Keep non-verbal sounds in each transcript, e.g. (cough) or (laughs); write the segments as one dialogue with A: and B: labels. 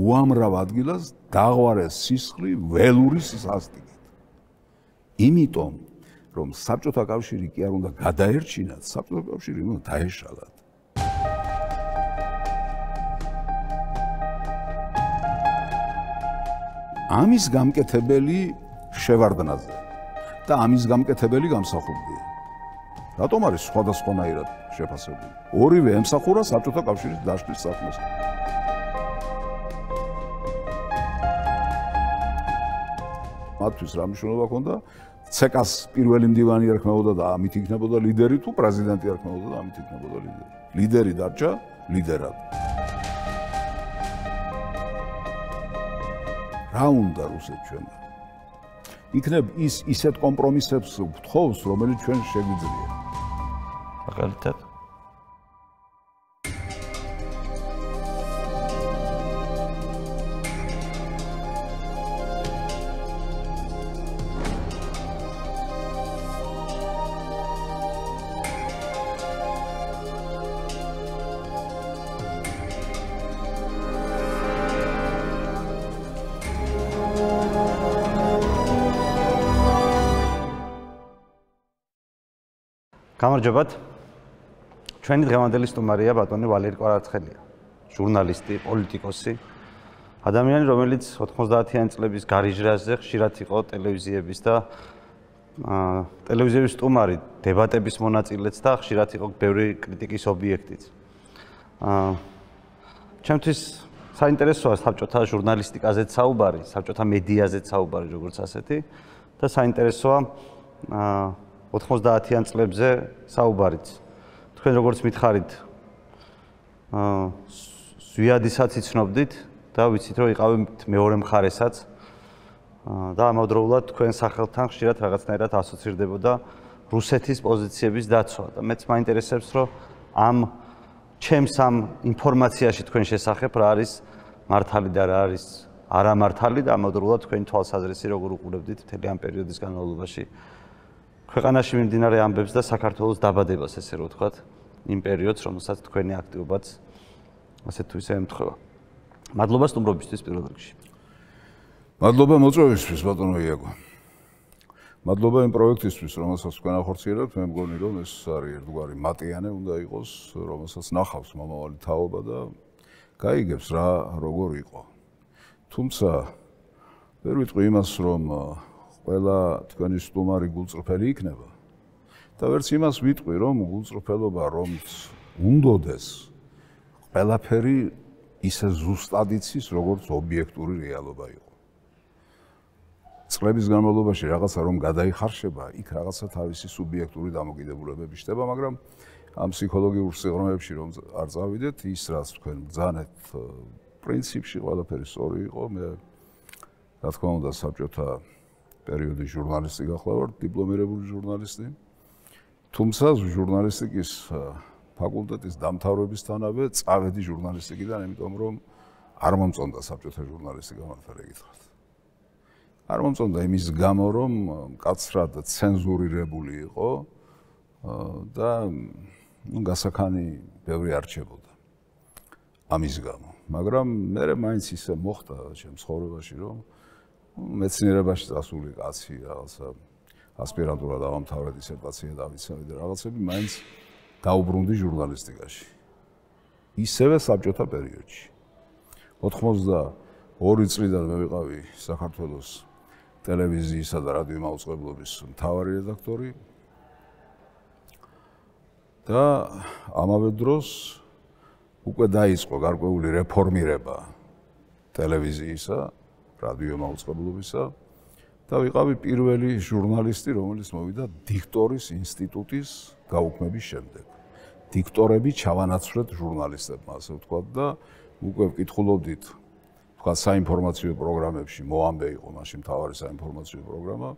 A: უამრავ ადგილას დაღვარეს სისხლი ველურის სასტიკით. იმიტომ, რომ საბჭოთა კავშირი კი არ უნდა გადაერჩინათ, საბჭოთა კავშირი უნდა დაეშალათ. ამის გამკეთებელი შევარდნაძე და ამის გამკეთებელი გამსახურდია. რატომ არის სხვადასხვანაირად შეფასებული? ორივე ემსახურა საბჭოთა კავშირის დაშლის საქმეს. მათთვის რა მნიშვნელობა ქონდა ცეკას პირველი მდივანი არქმეოდა და ამით იქნებოდა ლიდერი თუ პრეზიდენტი არქმეოდა და ამით იქნებოდა ლიდერი ლიდერი დარჩა ლიდერად რა უნდა რუსეთ ჩვენ იქნებ ის ისეთ კომპრომისებს ვთხოვს რომელიც ჩვენ შეგვიძლია მაგალითად
B: გამარჯობათ. ჩვენი დღევანდელი სტუმარია ბატონი ვალერი ყარაცხელია. ჟურნალისტი, პოლიტიკოსი. ადამიანი, რომელიც 90-იან წლების გარიჟრაზე ხშირად იყო ტელევიზიების და ტელევიზიების სტუმარი, დებატების მონაწილეც და ხშირად იყო ბევრი კრიტიკის ობიექტიც. აა ჩემთვის საინტერესოა საბჭოთა ჟურნალისტიკაზე საუბარი, საბჭოთა მედიაზე საუბარი, როგორც ასეთი და საინტერესოა აა 90-იან წლებზე საუბარიც. თქვენ როგორც მითხარით აა ზვიადისაც იცნობდით და ვიცით რომ იყავით მეორე მხარესაც და ამავდროულად თქვენ სახელთან ხშირად რაღაცნაირად ასოცირდებოდა რუსეთის პოზიციების დაცვა და მეც მაინტერესებს რომ ამ ჩემს ამ ინფორმაციაში თქვენ შესახებ რა არის მართალი და რა არის არამართალი და ამავდროულად თქვენი თვალსაზრისი როგორ უყურებდით მთელი ამ პერიოდის განმავლობაში ქვეყანაში მიმდინარე ამბებს და საქართველოს დაბადებას ესე რომ ვთქვათ იმ პერიოდს რომელსაც თქვენი აქტიობაც ასე თუ ისე ემთხვევა მადლობა
A: სტუმრობისთვის პირველ რიგში მადლობა მოწვევისთვის ბატონო იაკო მადლობა იმ პროექტისთვის რომელსაც თქვენ ახორციელებთ მე მგონი რომ ეს არის ერთგვარი მატიანე უნდა იყოს რომელსაც ნახავს მომავალი თაობა და გაიგებს რა როგორ იყო თუმცა ვერ ვიტყვი იმას რომ ყველა თქვენი სტუმარი გულწრფელი იქნება და ვერც იმას ვიტყვი რომ გულწრფელობა რომც უნდოდეს ყველაფერი ისე ზუსტად იცის როგორც ობიექტური რეალობა იყო წლების განმავლობაში რაღაცა რომ გადაიხარშება იქ რაღაცა თავისი სუბიექტური დამოკიდებულებები შეება მაგრამ ამ ფსიქოლოგიურ სიღრმეებში რომ არ წავიდეთ ის რაც თქვენ ბძანეთ პრინციპში ყველაფერი სწორი იყო მე რა თქმა უნდა საბჭოთა პერიოდი ჟურნალისტი გახლავართ, დიპლომირებული ჟურნალისტი. თუმცა ჟურნალისტიკის ფაკულტეტის დამთავრებისთანავე წავედი ჟურნალისტიკიდან, იმიტომ რომ არ მომწონდა საბჭოთა ჟურნალისტი გამართა რეგისტრად. არ მომწონდა იმის გამო, რომ მკაცრად ცენზურირებული იყო და ну გასახანი ბევრი არჩებოდა ამის გამო. მაგრამ მე მეინც ისე მოხდა ჩემ ცხოვრებაში, რომ მეცნიერებაში დასული კაცი რაღაცა ასპირანტურა დავამთავრე დისერტაცია დავიცავი და რაღაცები მაინც დაუბრუნდი ჟურნალისტიკაში ისევე საბჭოთა პერიოდში 82 წლიდან მე ვიყავი საქართველოს ტელევიზიისა და რადიომაუწყებლობის მთავარი რედაქტორი და ამავე დროს უკვე დაიწყო გარკვეული რეფორმირება ტელევიზიისა რადიო მაუწყებლობისა და ვიყავი პირველი ჟურნალისტი, რომელიც მოვიდა დიქტორის ინსტიტუტის გაუქმების შემდეგ. დიქტორები ჩავანაცვლეთ ჟურნალისტებმა, ასე ვთქვა და უკვე ვკითხულობდით ვთქვა საინფორმაციო პროგრამებში, მოამბე იყო მაშინ მთავარი საინფორმაციო პროგრამა.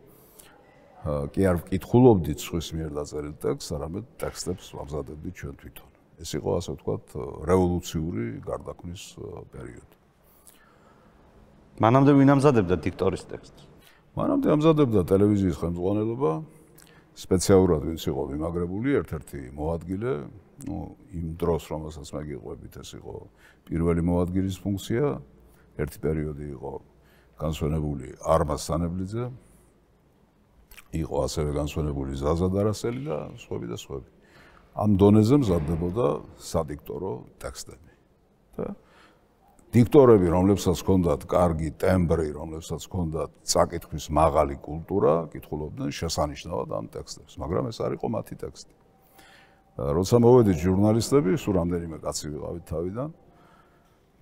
A: კი არ ვკითხულობდით სხვის მიერ დაწერილ ტექსტს, არამედ ტექსტებს ამზადებდით ჩვენ თვითონ. ეს იყო ასე ვთქვა რევოლუციური გარდაქმნის პერიოდი. მანამდე ვინ ამზადებდა დიქტორის ტექსტს? მანამდე ამზადებდა ტელევიზიის ხელმძღვანელობა სპეციალურად ვინც იყო მიმაგრებული ერთ-ერთი მოადგილე, ну, იმ დროს, რომელსაც მე გიყვებით, ეს იყო პირველი მოადგილის ფუნქცია. ერთი პერიოდი იყო განსვენებული არმას სანებლიძე. იყო ასევე განსვენებული ზაზა დარასელი და სხვაები და სხვაები. ამ დონეზე მზადდებოდა სადიქტორო ტექსტები. და დიქტორები, რომლებსაც ჰქონდათ კარგი ტემბრი, რომლებსაც ჰქონდათ საკითხვის მაღალი კულტურა, კითხულობდნენ შესანიშნავად ამ ტექსტებს, მაგრამ ეს არ იყო მათი ტექსტი. როცა მოვედი ჟურნალისტები, სულ რამდენიმე კაცი ვიყავი თავიდან.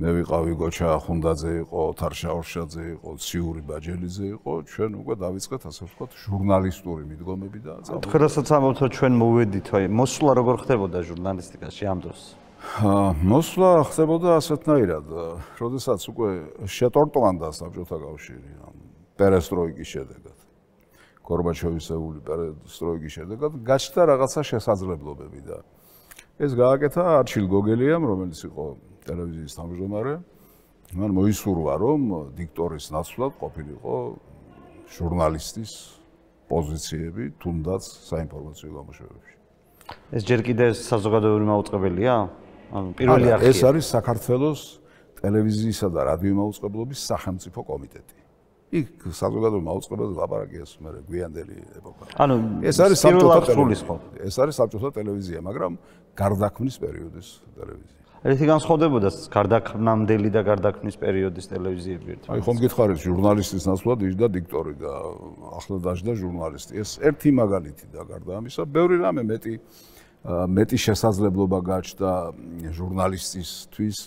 A: მე ვიყავი გოჩა ახუნდაძე იყო, თარშაურშაძე იყო, ციური ბაჯელიძე იყო, ჩვენ უკვე დავიწყეთ ასე ვთქვათ ჟურნალისტური მიდგომები და აწყობა. თქვენ
B: რასაც ამბობთ, ჩვენ მოვედით, აი, მოსულა როგორ ხდებოდა ჟურნალისტიკაში
A: ამ დროს? მოსვლა ხდებოდა ასეთნაირად, როდესაც უკვე შეტორტვანდა საბჭოთა კავშირი ამ პერესტროიკის შედეგად. გორბაჩოვისეული პერესტროიკის შედეგად გაჩნდა რაღაცა შესაძლებლობები და ეს გააკეთა არჩილ გოგელიამ, რომელიც იყო ტელევიზიის თავმჯდომარე. მან მოისურვა, რომ დიქტორის ნაცვლად ყოფილიყო ჟურნალისტის პოზიციები თუნდაც საინფორმაციო გამოშვებებში.
B: ეს ჯერ კიდევ საზოგადოებრივი მაუწყებელია? პირველი არქივი. ეს არის
A: საქართველოს ტელევიზიისა და რადიო მაუწყებლობის სახელმწიფო კომიტეტი. იქ საზოგადო მაუწყებლობა ლაპარაკიას მე გვიანდელი ეპოქა.
B: ანუ ეს არის საბჭოთა
A: ეს არის საბჭოთა ტელევიზია, მაგრამ გარდაქმნის პერიოდის ტელევიზია.
B: ეს განსხვავდებოდა გარდაქმნამდელი და გარდაქმნის პერიოდის ტელევიზიები ერთად.
A: აი ხომ გითხარით ჟურნალისტის ნაცვლად ის და დიქტორი და ახლა დაშდა ჟურნალისტი. ეს ერთი მაგალითი და გარდა ამისა, ბევრი რამე მეტი მეტი შესაძლებლობა გაჩნდა ჟურნალისტისთვის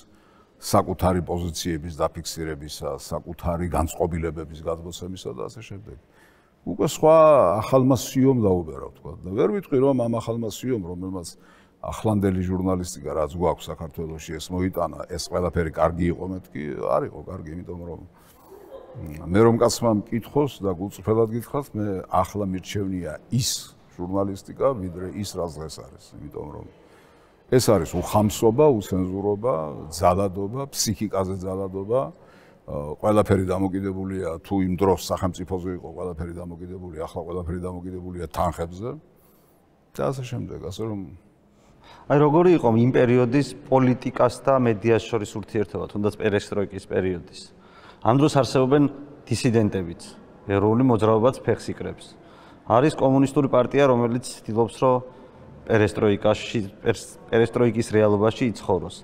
A: საკუთარი პოზიციების დაფიქსირებისა, საკუთარი განწყობილებების გადმოცემისა და ასე შემდეგ. უკვე სხვა ახალმა სიომ დაუბერა, თქვა. და ვერ ვიტყვი რომ ამ ახალმა სიომ, რომელმაც ახლანდელი ჟურნალისტიკა რაც გვაქვს საქართველოში ეს მოიტანა, ეს ყველაფერი კარგი იყო მეთქი, არ იყო კარგი, იმიტომ რომ მე რომ კაცმა მკითხოს და გულწრფელად გითხრას, მე ახლა მირჩევნია ის ჟურნალისტიკა, ვიდრე ის რა დღეს არის, იმიტომ რომ ეს არის უხამსობა, უცენზურობა, ძალადობა, ფსიქიკაზე ძალადობა. ყველაფერი დამოკიდებულია თუ იმ დროს სახელმწიფოზე იყო ყველაფერი დამოკიდებული, ახლა ყველაფერი დამოკიდებულია თანხებზე. და ასე შემდეგ, ასე რომ აი როგორი
B: იყო იმ პერიოდის პოლიტიკას და მედიას შორის ურთიერთობა, თუნდაც პერესტროიკის პერიოდის. ამ დროს არსებობენ დისიდენტებიც, ეროვნული მოძრაობაც ფეხს იკრებს. არის კომუნისტური პარტია, რომელიც თვლობს, რომ პერესტროიკაში პერესტროიკის რეალობაში იცხოვროს.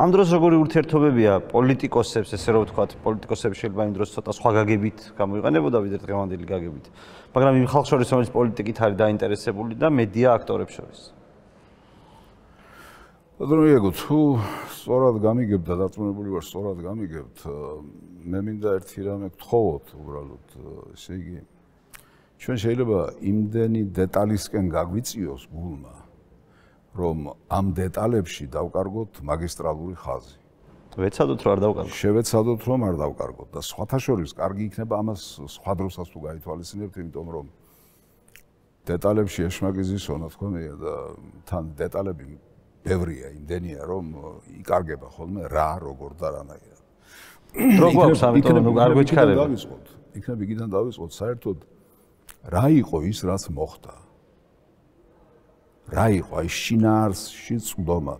B: ამ დროს როგორი ურთიერთობებია პოლიტიკოსებს, ესე რომ ვთქვათ, პოლიტიკოსებს შეიძლება იმ დროს ცოტა სხვა გაგებით გამოიყენებოდა ვიდრე დღევანდელი გაგებით. მაგრამ იმ ხალხ შორის, რომელიც პოლიტიკით არის დაინტერესებული და მედია აქტორებს შორის.
A: ადრიეგო, თუ სწორად გამიგებ და დაწუნებული ვარ, სწორად გამიგებ, მე მინდა ერთი რამე გთხოვოთ, უბრალოდ, ესე იგი, ჩვენ შეიძლება იმდენი დეტალისკენ გაგვიწიოს გულმა რომ ამ დეტალებში დავკარგოთ მაგისტრალური ხაზი. ვეცადოთ რომ არ დავკარგოთ. შევეცადოთ რომ არ დავკარგოთ და სხვათა შორის კარგი იქნება ამას სხვა დროსაც თუ გაითვალისწინებთ, იმიტომ რომ დეტალებში ეშმაკიზის ona თქმია და თან დეტალები ბევრია იმდენია რომ იკარგება ხოლმე რა როგორ და რანაირად. როგორც ამიტომ რომ გარგვეჩქარებს. იქნება იგიდან დავისყოთ საერთოდ რა იყო ის რაც მოხდა რა იყო ის შინაარსში წვდომა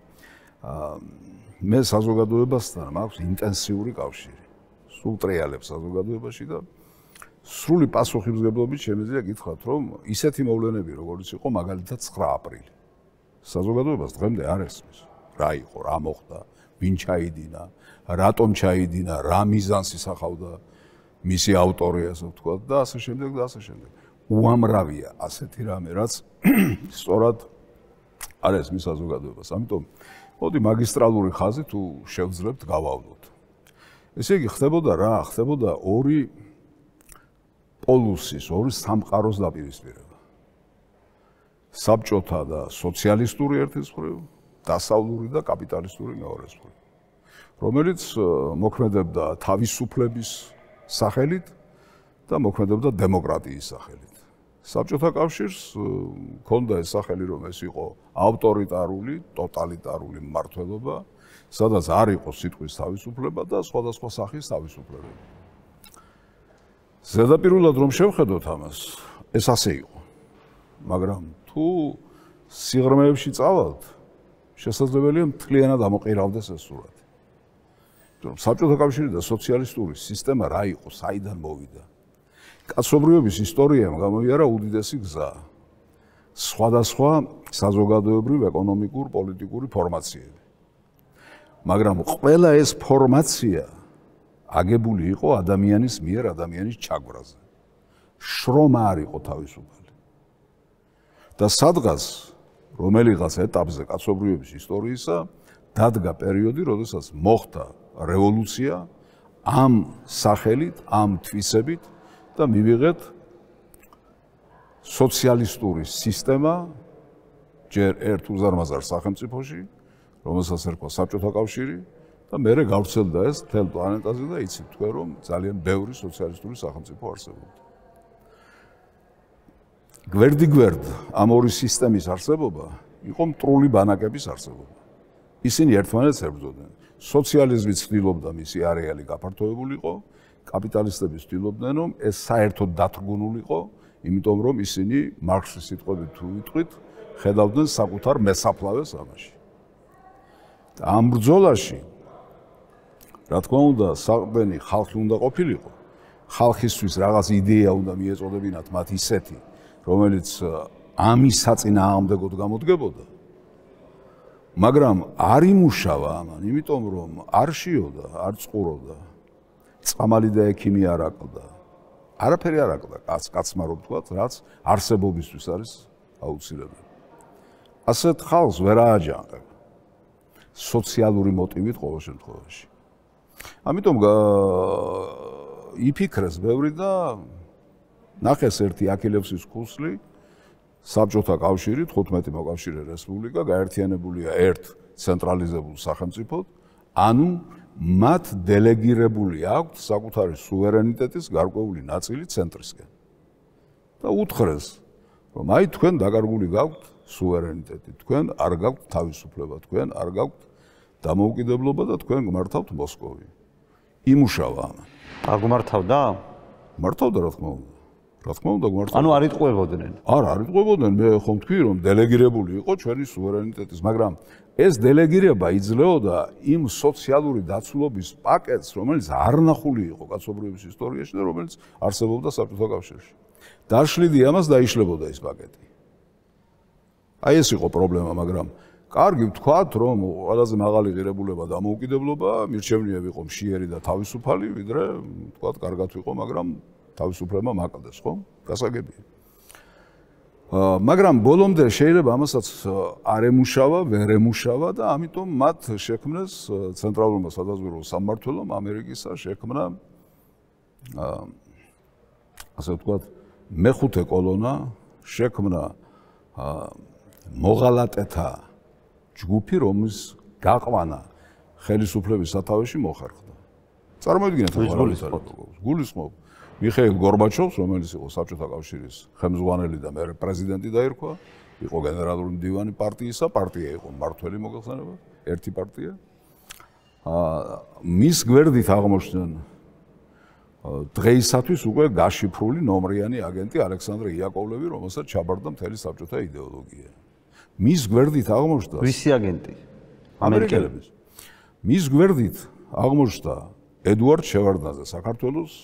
A: ა მე საზოგადოებასთან მაქვს ინტენსიური კავშირი სულ ტრეალებს საზოგადოებაში და სრული პასუხისმგებლობით შემიძლია გითხრათ რომ ისეთი მოვლენები როგორც იყო მაგალითად 9 აპრილი საზოგადოებას დღემდე არ ერთვის რა იყო რა მოხდა ვინ ჩაიდინა რატომ ჩაიდინა რა მიზანს ისახავდა მისი ავტორი ასე ვთქვა და ასე შემდეგ და ასე შემდეგ უამრავია ასეთი რამე, რაც (clears throat) სწორად არის მის საზოგადოებას. ამიტომ მოდი მაგისტრალური ხაზი თუ შევძლებთ გავავლოთ. ესე იგი, ხდებოდა რა? ხდებოდა ორი პოლუსის, ორი სამყაროს დაპირისპირება. საბჭოთა და სოციალისტური ერთის მხრივ, დასავლური და კაპიტალისტური მეორეს მხრივ. რომელიც მოქმედებდა თავისუფლების სახელით და მოქმედებდა დემოკრატიის სახელით. საბჭოთა კავშირს ჰქონდა ეს სახელი რომ ეს იყო ავტორიტარული, ტოტალიტარული მმართველობა, სადაც არ იყო სიტყვის თავისუფლება და სხვადასხვა სახის თავისუფლება. ზედაპირულად რომ შევხედოთ ამას, ეს ასე იყო. მაგრამ თუ სიღრმეებში წავალთ, შესაძლებელია მთლიანად ამოყირავდეს ეს სურათი. რომ საბჭოთა კავშირი და სოციალისტური სისტემა რა იყო, საიდან მოვიდა? კაცობრიობის ისტორიამ გამოიარა უდიდესი გზა სხვადასხვა საზოგადოებრივ, ეკონომიკურ, პოლიტიკური ფორმაციები. მაგრამ ყველა ეს ფორმაცია აგებული იყო ადამიანის მიერ ადამიანის ჩაგვრაზე. შრომა არ იყო თავისუფალი. და სადღაც რომელიღაც ეტაპზე კაცობრიობის ისტორიისა დადგა პერიოდი, როდესაც მოხდა რევოლუცია ამ სახელით, ამ თვისებით და მივიღეთ სოციალისტური სისტემა ჯერ ერთ უზარმაზარ სახელმწიფოში, რომელსაც ერქვა საბჭოთა კავშირი და მეორე გავრცელდა ეს მთელ პლანეტაზე და იცით თქვენ რომ ძალიან ბევრი სოციალისტური სახელმწიფო არსებობდა. გვერდიგვერდ ამ ორი სისტემის არსებობა იყო მტრული ბანაკების არსებობა. ისინი ერთმანეთს ებრძოდნენ. სოციალიზმი ცდილობდა მისი არეალი გაფართოებულიყო, კაპიტალისტები ცდილობდნენ რომ ეს საერთოდ დათრგუნულიყო, იმიტომ რომ ისინი მარქსის სიტყვებით თუ ვიტყვით, ხედავდნენ საკუთარ მესაფლავეს ამაში. და ამ ბრძოლაში რა თქმა უნდა, საყბენი ხალხი უნდა ყოფილიყო. ხალხისთვის რაღაც იდეა უნდა მიეწოდებინათ მათ ისეთი, რომელიც ამის საწინააღმდეგოდ გამოდგებოდა. მაგრამ არ იმუშავა ამან, იმიტომ რომ არ შიოდა, არ წყუროდა. წამალი და ექიმი არ აკლდა. არაფერი არ აკლდა, კაც კაცმა რო თქვა, რაც არსებობისთვის არის აუცილებელი. ასეთ ხალხს ვერ ააჯანყებ. სოციალური მოტივით ყოველ შემთხვევაში. ამიტომ იფიქრეს ბევრი და ნახეს ერთი აკილევსის კურსლი საბჭოთა კავშირი 15 მოკავშირე რესპუბლიკა გაერთიანებულია ერთ ცენტრალიზებულ სახელმწიფოდ, ანუ მათ დელეგირებული აქვთ საკუთარი სუვერენიტეტის გარკვეული ნაწილი ცენტრისკენ. და უთხრეს, რომ აი თქვენ დაკარგული გაქვთ სუვერენიტეტი, თქვენ არ გაქვთ თავისუფლება, თქვენ არ გაქვთ დამოუკიდებლობა და თქვენ გმართავთ მოსკოვი. იმუშავა ამ. არ გმართავდა? მართავდა რა თქმა უნდა. რა თქმა უნდა გმართავდა. ანუ არიტყვებოდნენ. არა, არიტყვებოდნენ, მე ხომ თქვი რომ დელეგირებული იყო ჩვენი სუვერენიტეტის, მაგრამ ეს დელეგირება იძლეოდა იმ სოციალური დაცულობის პაკეტს, რომელიც არნახული იყო კაცობრიობის ისტორიაში და რომელიც არსებობდა საბჭოთა კავშირში. დაშლიდი ამას დაიშლებოდა ეს პაკეტი. აი ეს იყო პრობლემა, მაგრამ კარგი ვთქვათ, რომ ყველაზე მაღალი ღირებულება დამოუკიდებლობა, მირჩევნია ვიყო მშიერი და თავისუფალი, ვიდრე ვთქვათ, კარგად ვიყო, მაგრამ თავისუფლება მაკლდეს, ხო? გასაგებია. მაგრამ ბოლომდე შეიძლება ამასაც არ ემუშავა, ვერ ემუშავა და ამიტომ მათ შექმნეს ცენტრალურმა სადაზვერვო სამმართველომ ამერიკისა შექმნა ასე ვთქვათ მეხუთე колоნა შექმნა მოღალატეთა ჯგუფი რომის გაყვანა ხელისუფლების სათავეში მოხერხდა. წარმოიდგინეთ ახლა ეს არის გულისხმობ მიხეილ გორბაჩოვს, რომელიც იყო საბჭოთა კავშირის ხელმძღვანელი და მე პრეზიდენტი დაირქვა, იყო გენერალური მდივანი პარტიისა, პარტია იყო მართველი მოგხსენება, ერთი პარტია. აა მის გვერდით აღმოჩნდნენ დღეისათვის უკვე გაშიფრული ნომრიანი აგენტი ალექსანდრე იაკოვლევი, რომელსაც ჩაბარდა მთელი საბჭოთა идеოლოგია. მის გვერდით აღმოჩნდა ვისი აგენტი? ამერიკელების. მის გვერდით აღმოჩნდა ედუარდ შევარდაძე საქართველოს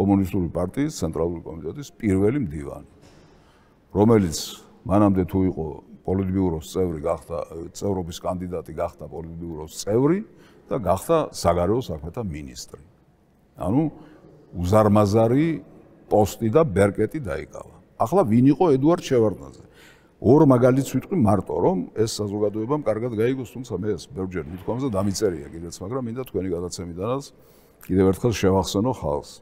A: კომუნისტური პარტიის ცენტრალური კომიტეტის პირველი მდივანი რომელიც მანამდე თუ იყო პოლიტბიუროს წევრი გახდა წევრობის კანდიდატი გახდა პოლიტბიუროს წევრი და გახდა საგარეო საქმეთა მინისტრი ანუ უზარმაზარი პოსტი და ბერკეტი დაიკავა ახლა ვინ იყო ედუარდ შევარდნაძე ორ მაგალითს ვიტყვი მარტო რომ ეს საზოგადოებამ კარგად გაიგოს თუმცა მე ეს ბევრჯერ მითქვამ და დამიწერია კიდეც მაგრამ მინდა თქვენი გადაცემიდანაც კიდევ ერთხელ შევახსენო ხალხს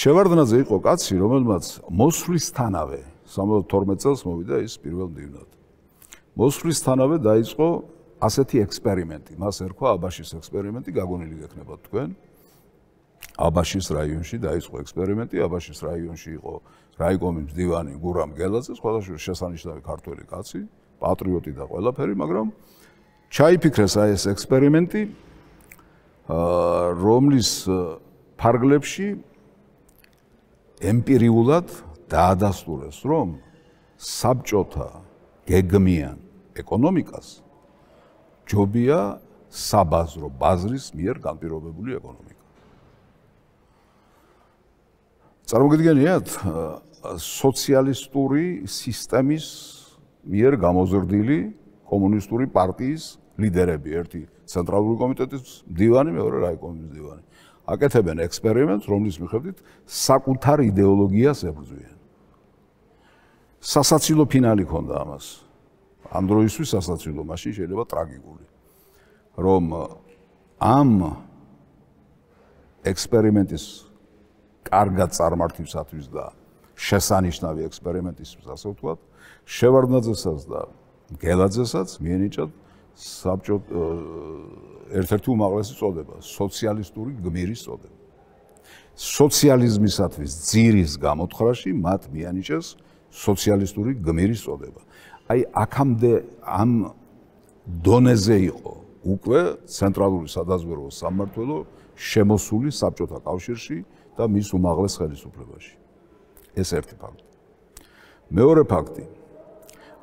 A: შევარდნაძე იყო კაცი, რომელმაც მოსვლისთანავე 72 წელს მოვიდა ის პირველ დივნად. მოსვლისთანავე დაიწყო ასეთი ექსპერიმენტი, მას ერქვა აბაშის ექსპერიმენტი, გაგონილი გექნებათ თქვენ. აბაშის რაიონში დაიწყო ექსპერიმენტი, აბაშის რაიონში იყო რაიკომის დივანი გურამ გელაძე, სხვადასხვა შესანიშნავი ქართველი კაცი, პატრიოტი და ყველაფერი, მაგრამ ჩაიფიქრეს აი ეს ექსპერიმენტი, რომლის ფარგლებში ემპირიულად დაადასტურეს, რომ საბჭოთა გეგმიან ეკონომიკას ჯობია საბაზრო ბაზრის მიერ განპირობებული ეკონომიკა. წარმოგიდგენიათ, სოციალისტური სისტემის მიერ გამოზრდილი კომუნისტური პარტიის ლიდერები, ერთი ცენტრალური კომიტეტის მდივანი, მეორე რაიკომის მდივანი. აკეთებენ ექსპერიმენტს, რომლის მიხედვით საკუთარ идеოლოგიას ებრძვიან. სასაცილო ფინალი ქონდა ამას. ამ დროისთვის სასაცილო, მაშინ შეიძლება ტრაგიკული. რომ ამ ექსპერიმენტის კარგად წარმართვისათვის და შესანიშნავი ექსპერიმენტის ასე ვთქვათ, შევარდნაძესაც და გელაძესაც მიენიჭათ საბჭო ერთ-ერთი უმაღლესი წოდება, სოციალისტური გმირის წოდება. სოციალიზმისათვის ძირის გამოთხრაში მათ მიანიჭეს სოციალისტური გმირის წოდება. აი აქამდე ამ დონეზე იყო უკვე ცენტრალური სადაზვერვო სამმართველო შემოსული საბჭოთა კავშირში და მის უმაღლეს ხელისუფლებაში. ეს ერთი ფაქტი. მეორე ფაქტი.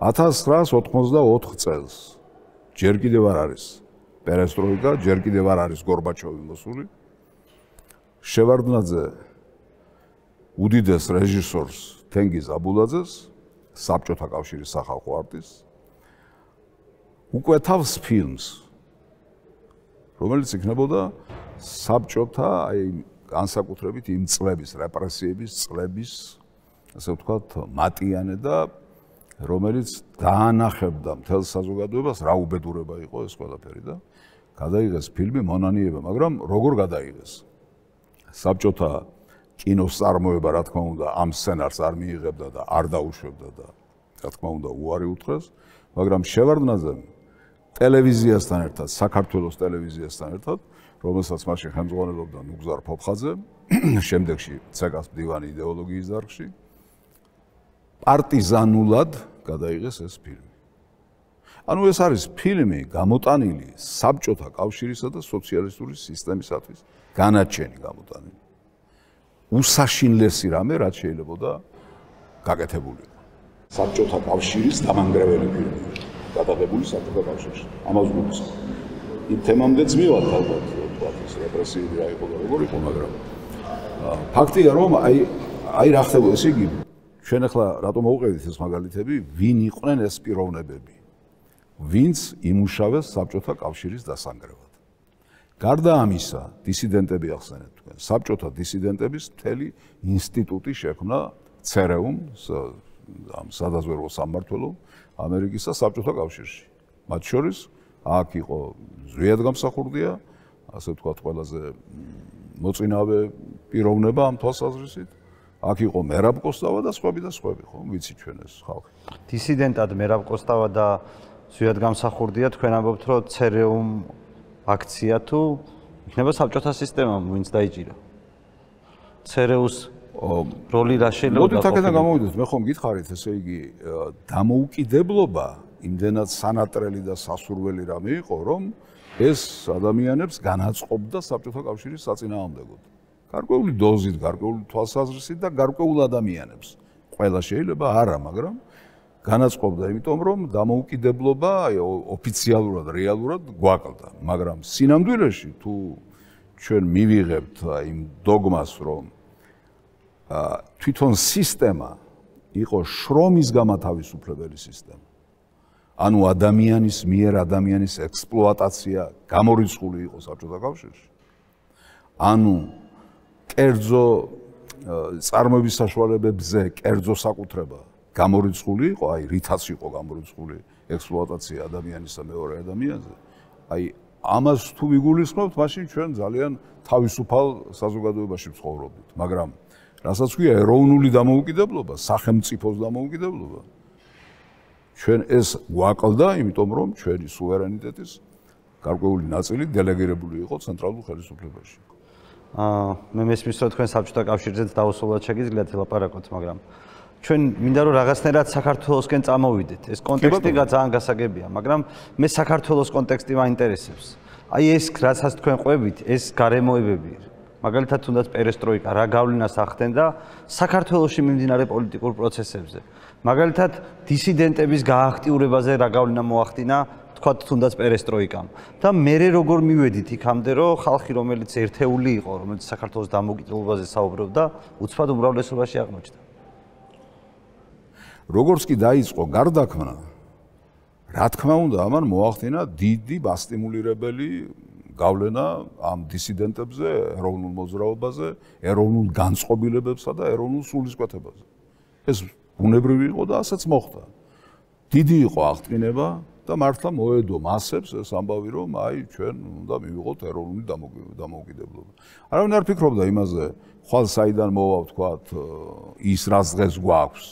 A: 1984 წელს ჯერ კიდევ არ არის პერესტროიკა, ჯერ კიდევ არ არის გორბაჩოვი მოსული. შევარდნაძე უდიდეს რეჟისორს თენგიზ აბულაძეს საბჭოთა კავშირის სახალხო არტის უკვეთავს ფილმს რომელიც იქნებოდა საბჭოთა აი განსაკუთრებით იმ წლების რეპრესიების წლების ასე ვთქვათ მატიანე და რომელიც დაანახებდა მთელ საზოგადოებას, რა უბედურება იყო ეს ყველაფერი და გადაიღეს ფილმი მონანიება, მაგრამ როგორ გადაიღეს? საბჭოთა კინოს წარმოება, რა თქმა უნდა, ამ სცენარს არ მიიღებდა და არ დაუშვებდა და რა თქმა უნდა, უარი უთხრეს, მაგრამ შევარდნაძე ტელევიზიასთან ერთად, საქართველოს ტელევიზიასთან ერთად, რომელსაც მასში ხელმძღვანელობდა ნუგზარ ფოფხაძე, (clears throat) შემდეგში ცეკას დივანი იდეოლოგიის დარგში, პარტიზანულად გადაიღეს ეს ფილმი. ანუ ეს არის ფილმი გამოტანილი საბჭოთა კავშირისა და სოციალისტური სისტემისათვის, განაჩენი გამოტანილი. უსაშინლესი რამე რაც შეიძლება და გაკეთებულიო. საბჭოთა კავშირის დამანგრეველი ფილმი, გადაღებული საბჭოთა კავშირში. ამას გულს. იმ თემამდეც მივალთ ალბათ, თქვა ეს რეპრესიები რა იყო და როგორი იყო, მაგრამ ფაქტია რომ აი აი რა ხდებოდა, ესე იგი, შენ ახლა რატომ მოუყევით ეს მაგალითები ვინ იყვნენ ეს პიროვნებები ვინც იმუშავეს საბჭოთა კავშირის დასანგრევად გარდა ამისა დისიდენტები ახსენეთ თქვენ საბჭოთა დისიდენტების მთელი ინსტიტუტი შექმნა ცერეუმ ამ სადაზვერვო სამმართველო ამერიკისა საბჭოთა კავშირში მათ შორის აქ იყო ზვიად გამსახურდია ასე ვთქვათ ყველაზე მოწინავე პიროვნება ამ თვალსაზრისით აქ იყო მერაბ კოსტავა და სხვაები და სხვაები ხო ვიცი ჩვენ ეს ხალხი დისიდენტად მერაბ კოსტავა და ზუიად გამსახურდია
B: თქვენ ამბობთ რომ ცერეუმ აქცია თუ იქნება საბჭოთა სისტემა ვინც დაიჭირა ცერეუს როლი რა შეიძლება მოდით აქედან გამოვიდეთ
A: მე ხომ გითხარით ესე იგი დამოუკიდებლობა იმდენად სანატრელი და სასურველი რამე იყო რომ ეს ადამიანებს განაწყობდა საბჭოთა კავშირის საწინააღმდეგოდ. გარკვეული დოზით, გარკვეული თვალსაზრისით და გარკვეულ ადამიანებს. ყველა შეიძლება არა, მაგრამ განაცხობდა იმიტომ, რომ დამოუკიდებლობა ოფიციალურად, რეალურად გვაკლდა, მაგრამ სინამდვილეში თუ ჩვენ მივიღებთ იმ დოგმას, რომ თვითონ სისტემა იყო შრომის გამათავისუფლებელი სისტემა. ანუ ადამიანის მიერ ადამიანის ექსპლუატაცია გამორიცხული იყო საბჭოთა კავშირში. ანუ კერძო წარმოების საშუალებებზე კერძო საკუთრება გამორიცხული იყო, აი რითაც იყო გამორიცხული ექსპლუატაცია ადამიანისა მეორე ადამიანზე. აი ამას თუ ვიგულისხმობთ, მაშინ ჩვენ ძალიან თავისუფალ საზოგადოებაში ვცხოვრობთ, მაგრამ რასაც ქვია ეროვნული დამოუკიდებლობა, სახელმწიფოს დამოუკიდებლობა, ჩვენ ეს გვაკლდა, იმიტომ რომ ჩვენი სუვერენიტეტის გარკვეული ნაწილი დელეგირებული იყო ცენტრალურ ხელისუფლებაში.
B: მე მესმის რომ თქვენ საბჭოთა კავშირზეც დაუსრულოთ შეგიძლიათ ელაპარაკოთ, მაგრამ ჩვენ მინდა რომ რაღაცნაირად საქართველოსკენ წამოვიდეთ. ეს კონტექსტი ძალიან გასაგებია, მაგრამ მე საქართველოს კონტექსტი მაინტერესებს. აი ეს რასაც თქვენ ყვებით, ეს გარემოებები მაგალითად თუნდაც პერესტროიკა რა გავლენას ახდენდა საქართველოსში მიმდინარე პოლიტიკურ პროცესებზე. მაგალითად დისიდენტების გააქტიურებაზე რა გავლენა მოახდინა თქვა თუნდაც პერესტროიკამ და მე როგორ მივედით იქამდე რომ ხალხი რომელიც ერთეული იყო რომელიც საქართველოს დამოუკიდებლობაზე საუბრობდა უცფად უმრავლესობაში აღმოჩნდა
A: როგორც კი დაიწყო გარდაქმნა რა თქმა უნდა ამან მოახდინა დიდი ბასტიმულირებელი გავლენა ამ დისიდენტებზე, ეროვნულ მოძრაობაზე, ეროვნულ განწყობილებებსა და ეროვნულ სულისკვეთებაზე. ეს ბუნებრივი იყო და ასაც მოხდა. დიდი იყო აღტკინება, და მართლა მოედო მასებს ეს ამბავი რომ აი ჩვენ უნდა მივიღოთ ეროვნული დამოუკიდებლობა. არავინ არ ფიქრობდა იმაზე, ხვალ საიდან მოვა თქო ის რაც დღეს გვაქვს.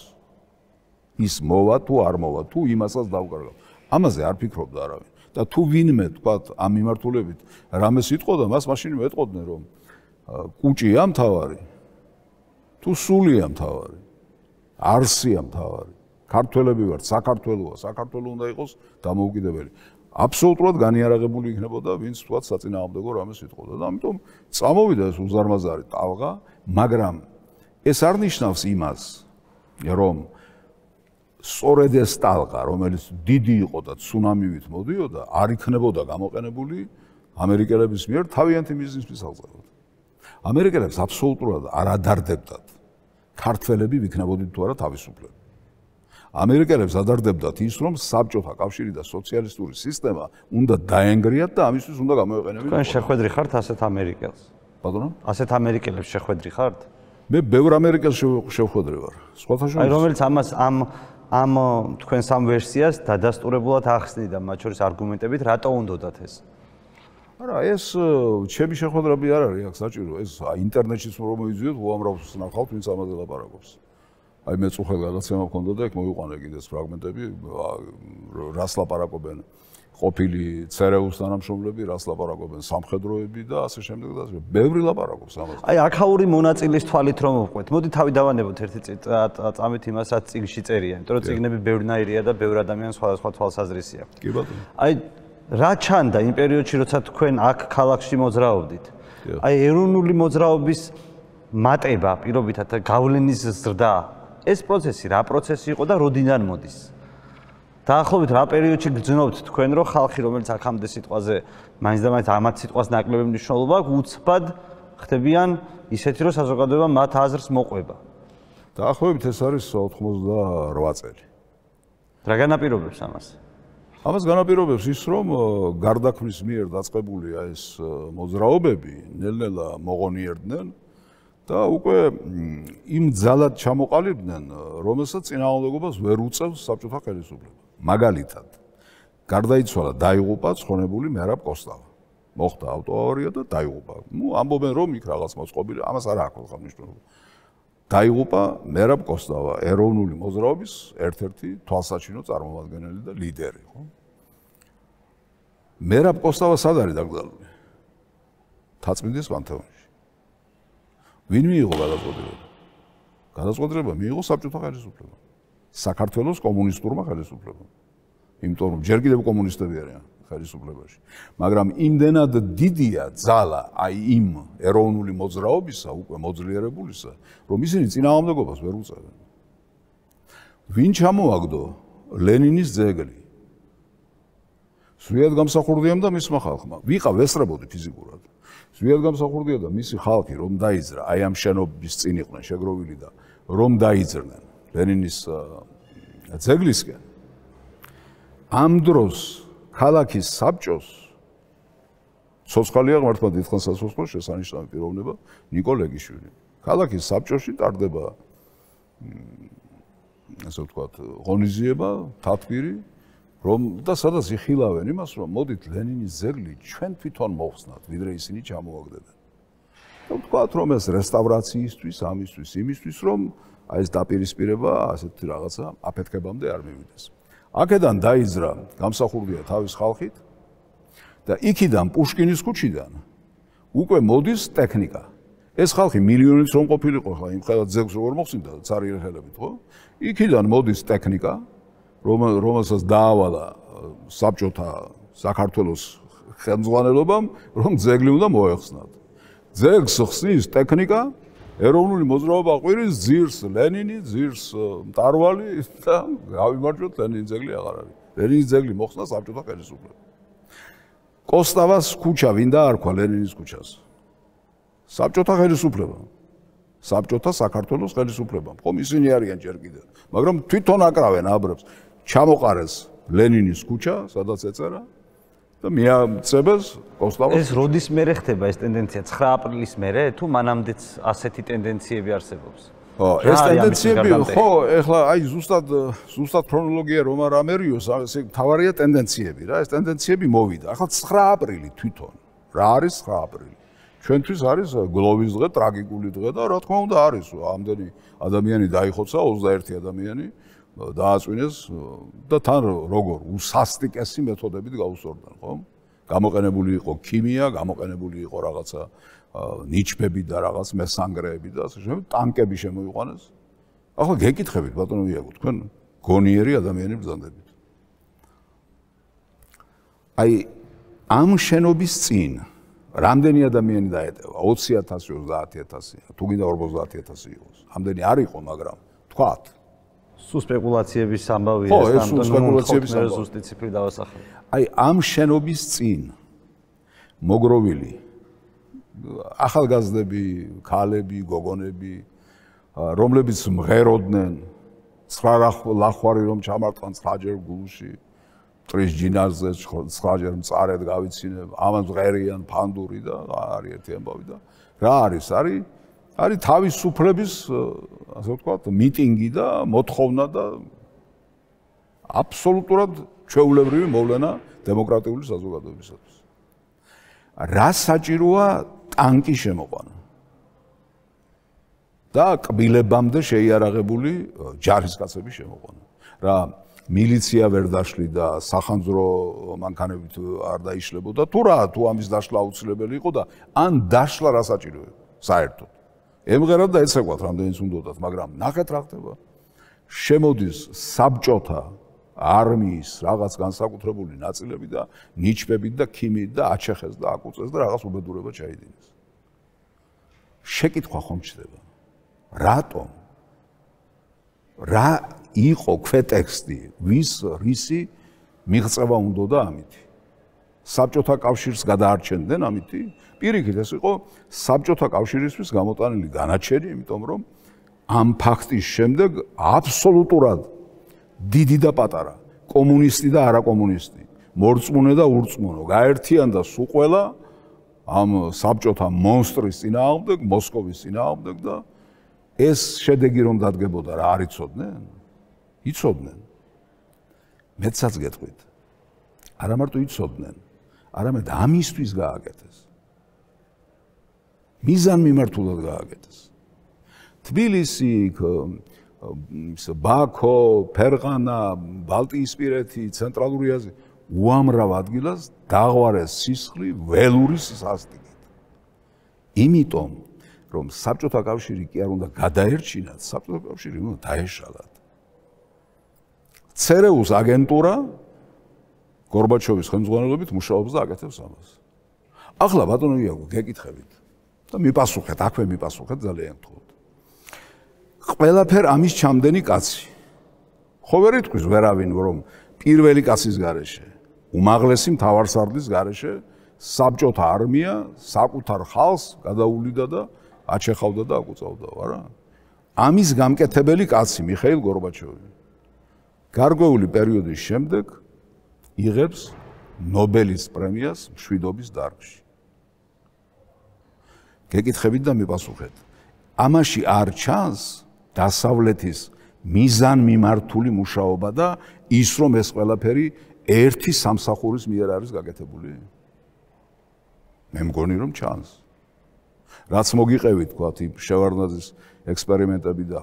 A: ის მოვა თუ არ მოვა, თუ იმასაც დავკარგავ. ამაზე არ ფიქრობდა არავინ. და თუ ვინმე თქო ამ მიმართულებით რამეს იტყოდა, მას მაშინვე ეტყოდნენ რომ კუჭია მთავარი. თუ სულია მთავარი. არსია მთავარი. ქართველები ვართ, საქართველოა, საქართველო უნდა იყოს დამოუკიდებელი. აბსოლუტურად განიარაღებული იქნებოდა ვინც თქვა საწინააღმდეგო რამეს ეთქოდა და ამიტომ წამოვიდა ეს უზარმაზარი ტავღა, მაგრამ ეს არნიშნავს იმას, რომ სწორედ ეს ტალღა, რომელიც დიდი იყო და ცუნამივით მოდიოდა, არ იქნებოდა გამოყენებული ამერიკელების მიერ თავიანთი ბიზნესის მისაღწევად. ამერიკელებს აბსოლუტურად არ ადარდებდათ. ქართველები ვიქნებოდით თუ არა თავისუფლები. ამერიკელებს ადარდებდათ ის, რომ საბჭოთა კავშირი და სოციალისტური სისტემა უნდა დაენგრიათ და ამისთვის უნდა გამოეყენებინათ. თქვენ შეხვედრი ხართ ასეთ ამერიკელს? ბატონო? ასეთ ამერიკელებს შეხვედრი ხართ? მე ბევრ ამერიკელს შეხვედრი ვარ. სხვათაშორის აი რომელიც
B: ამას ამ ამ თქვენს ამ ვერსიას დადასტურებულად ახსნიდა მათ შორის არგუმენტებით,
A: რატო უნდათ ეს? არა, ეს ჩემი შეხვედრები არ არის აქ საჭირო. ეს ინტერნეტშიც რომ მოიძიოთ, უამრავს ნახავთ, ვინც ამაზე ლაპარაკობს. აი მე წუხელ გადაცემა მქონდა და იქ მოიყვანე კიდეს ფრაგმენტები რას ლაპარაკობენ ყოფილი ცერეუს თანამშრომლები რას ლაპარაკობენ სამხედროები და ასე შემდეგ და ასე ბევრი ლაპარაკობს ამაზე აი აკაური მონაწილის თვალით რომ ვყვეთ მოდი თავი დავანებოთ ერთი
B: წამით იმასაც წიგში წერია იმიტომ რომ წიგნები ბევრნაირია და ბევრ ადამიანს სხვადასხვა თვალსაზრისია კი ბატონო აი რა ჩანდა იმ პერიოდში როცა თქვენ აქ ქალაქში მოძრაობდით აი ეროვნული მოძრაობის მატება პირობითად გავლენის ზრდა ეს პროცესი რა პროცესი იყო და როდინან მოდის? დაახლოებით რა პერიოდში გძნობთ თქვენ, რომ ხალხი, რომელიც ახამდე სიტყვაზე მაინც და მაინც ამათ სიტყვას ნაკლებ მნიშვნელობა აქვს, უცბად ხდებიან ისეთი, რომ საზოგადოება მათ აზრს მოყვება.
A: დაახლოებით ეს არის
B: 98 წელი. რა განაპირობებს ამას?
A: ამას განაპირობებს ის, რომ გარდაქმნის მიერ დაწყებული აი ეს მოძრაობები ნელ-ნელა მოღონიერდნენ. და უკვე იმ ძალად ჩამოყალიბდნენ, რომელსაც წინააღმდეგობას ვერ უწევს საბჭოთა ხელისუფლება. მაგალითად, გარდაიცვალა დაიღუპა ცხონებული მერაბ კოსტავა. მოხდა ავტოავარია და დაიღუპა. ნუ ამბობენ რომ იქ რაღაც მოწყობილი, ამას არ აქვს ხალხი მნიშვნელობა. დაიღუპა მერაბ კოსტავა, ეროვნული მოძრაობის ერთ-ერთი თვალსაჩინო წარმომადგენელი და ლიდერი, ხო? მერაბ კოსტავა სად არის დაკრძალული? თაცმინდის პანთეონში. ვინ მიიღო გადაწყვეტილება? გადაწყვეტილება მიიღო საბჭოთა ხელისუფლება. საქართველოს კომუნისტურმა ხელისუფლებამ. იმიტომ რომ ჯერ კიდევ კომუნისტები არიან ხელისუფლებაში. მაგრამ იმდენად დიდია ძალა აი იმ ეროვნული მოძრაობისა, უკვე მოძლიერებულისა, რომ ისინი წინააღმდეგობას ვერ უწევენ. ვინ ჩამოაგდო ლენინის ძეგლი? სულიად გამსახურდიამ და მისმა ხალხმა. ვიყავ ესრებოდი ფიზიკურად. ზვიად გამსახურდია და მისი ხალხი რომ დაიძრა აი ამ შენობის წინ იყვნენ შეგროვილი და რომ დაიძრნენ ლენინის ძეგლისკენ ამ დროს ქალაქის საბჭოს სოციალია მართლა დიდხანს სასოციოს შესანიშნავი პიროვნება ნიკოლეგიშვილი ქალაქის საბჭოში ტარდება ასე ვთქვათ ღონიზიება თათბირი რომ და სადაც იხილავენ იმას, რომ მოდით ლენინის ძეგლი ჩვენ თვითონ მოხსნათ, ვიდრე ისინი ჩამოაგდებენ. და ვთქვათ, რომ ეს რესტავრაციისთვის, ამისთვის, იმისთვის, რომ აი ეს დაპირისპირება ასეთი რაღაცა აფეთქებამდე არ მივიდეს. აქედან დაიძრა გამსახურდია თავის ხალხით და იქიდან პუშკინის ქუჩიდან უკვე მოდის ტექნიკა. ეს ხალხი მილიონებს რომ ყოფილიყო ხა იმ ხელად ზეგს როგორ მოხსნით და цаრი ერთელებით ხო? იქიდან მოდის ტექნიკა, რომელსაც დაავალა საბჭოთა საქართველოს ხელმძღვანელობამ, რომ ძეგლი უნდა მოეხსნათ. ძეგლს ხსნის ტექნიკა, ეროვნული მოძრაობა ყვირის ზირს ლენინი, ზირს მტარვალი (laughs) და გავიმარჯვეთ ლენინ ძეგლი აღარ არის. ლენინ ძეგლი მოხსნა საბჭოთა ხელისუფლებამ. კოსტავას ქუჩა ვინ დაარქვა ლენინის ქუჩას? საბჭოთა ხელისუფლებამ. საბჭოთა საქართველოს ხელისუფლებამ. ხომ ისინი არიან ჯერ კიდევ, მაგრამ თვითონ აკრავენ აბრებს. ჩამოყარეს ლენინის ქუჩა, სადაც ეწერა და მიაწებს კოსტავას. ეს როდის მერე ხდება ეს ტენდენცია?
B: 9 აპრილის მერე თუ მანამდეც ასეთი ტენდენციები არსებობს? ხო, ეს ტენდენციები ხო,
A: ეხლა აი ზუსტად ზუსტად ქრონოლოგია რომ არ ამერიოს, ესე თავარია ტენდენციები რა, ეს ტენდენციები მოვიდა. ახლა 9 აპრილი თვითონ. რა არის 9 აპრილი? ჩვენთვის არის გლოვის დღე, ტრაგიკული დღე და რა თქმა უნდა არის ამდენი ადამიანი დაიხოცა, 21 ადამიანი. დააწვინეს და თან როგორ უსასტიკესი მეთოდებით გაუსორდნენ, ხო? გამოყენებული იყო ქიმია, გამოყენებული იყო რაღაცა ნიჩბები და რაღაც მესანგრეები და ასე შემდეგ, ტანკები შემოიყვანეს. ახლა გეკითხებით ბატონო იაგო, თქვენ გონიერი ადამიანები ბრძანდებით. აი ამ შენობის წინ რამდენი ადამიანი დაეტევა? 20000, 30000, თუ გინდა 40000 იყოს. ამდენი არ იყო, მაგრამ თქვათ სუ სპეკულაციების ამბავია ხო ეს სუ სპეკულაციების ამბავია ზუსტი
B: ციფრი დავასახელე
A: აი ამ შენობის წინ მოგროვილი ახალგაზრდები ქალები გოგონები რომლებიც მღეროდნენ სხვა ლახვარი რომ ჩამარტყან ცხაჯერ გულში წრის ჯინაზე ცხაჯერ მწარედ გავიცინებ ამან მღერიან ფანდური და არის ერთი ამბავი და რა არის არის არის თავის უფლების ასე ვთქვათ მიტინგი და მოთხოვნა და აბსოლუტურად ჩვეულებრივი მოვლენა დემოკრატიული საზოგადოებისათვის. რა საჭიროა ტანკი შემოყვანა? და კბილებამდე შეიარაღებული ჯარისკაცების შემოყვანა. რა მილიცია ვერ დაშლი და სახანძრო მანქანებით არ დაიშლებოდა. თუ რა თუ ამის დაშლა აუცილებელი იყო და ან დაშლა რა საჭიროა საერთოდ? ემღერავთ და ეცეკვათ რამდენიც უნდათ, მაგრამ ნახეთ რა ხდება. შემოდის საბჭოთა არმიის რაღაც განსაკუთრებული ნაწილები და ნიჩბებით და ქიმით და აჩეხეს და აკუწეს და რაღაც უბედურება ჩაიდინეს. შეკითხვა ხომ ჩდება? რატომ? რა იყო ქვეტექსტი? ვის რისი მიღწევა უნდა და ამით? საბჭოთა კავშირს გადაარჩენდნენ ამითი? პირიქით ეს იყო საბჭოთა კავშირისთვის გამოტანილი განაჩენი, იმიტომ რომ ამ ფაქტის შემდეგ აბსოლუტურად დიდი და პატარა, კომუნისტი და არაკომუნისტი, მორწმუნე და ურწმუნო, გაერთიანდა სულ ყველა ამ საბჭოთა მონსტრის ძინააღმდეგ, მოსკოვის ძინააღმდეგ და ეს შედეგი რომ დადგებოდა რა არიწოდნენ? იწოდნენ. მეცაც გეტყვით. არა მარტო იწოდნენ, არამედ ამისთვის გააკეთეს. მიზან მიმართულად გააკეთეს. თბილისი, ბაქო, ფერღანა, ბალტიისპირეთი, ცენტრალური აზია უამრავ ადგილას დაღვარეს სისხლი ველურის სასტიკით. იმიტომ, რომ საბჭოთა კავშირი კი არ უნდა გადაერჩინათ, საბჭოთა კავშირი უნდა დაეშალათ. ცერეუს აგენტურა გორბაჩოვის ხელმძღვანელობით მუშაობს და აკეთებს ამას. ახლა ბატონო იაგო, გეკითხებით. და მიპასუხეთ, აქვე მიპასუხეთ ძალიან თქოთ. ყველაფერ ამის ჩამდენი კაცი. ხო ვერ იტყვის ვერავინ რომ პირველი კაცის გარეშე, უმაღლესი მთავარსარდლის გარეშე საბჭოთა არმია საკუთარ ხალს გადაულიდა და აჩეხავდა და აკუწავდა, არა? ამის გამკეთებელი კაცი მიხეილ გორბაჩოვი. გარკვეული პერიოდის შემდეგ იღებს ნობელის პრემიას მშვიდობის დარგში. გეკითხებით და მიპასუხეთ. ამაში არ ჩანს დასავლეთის მიზანმიმართული მუშაობა და ის რომ ეს ყველაფერი ერთი სამსახურის მიერ არის გაკეთებული? მე მგონი რომ ჩანს. რაც მოგიყევი თქვა თი შევარნაძის ექსპერიმენტები და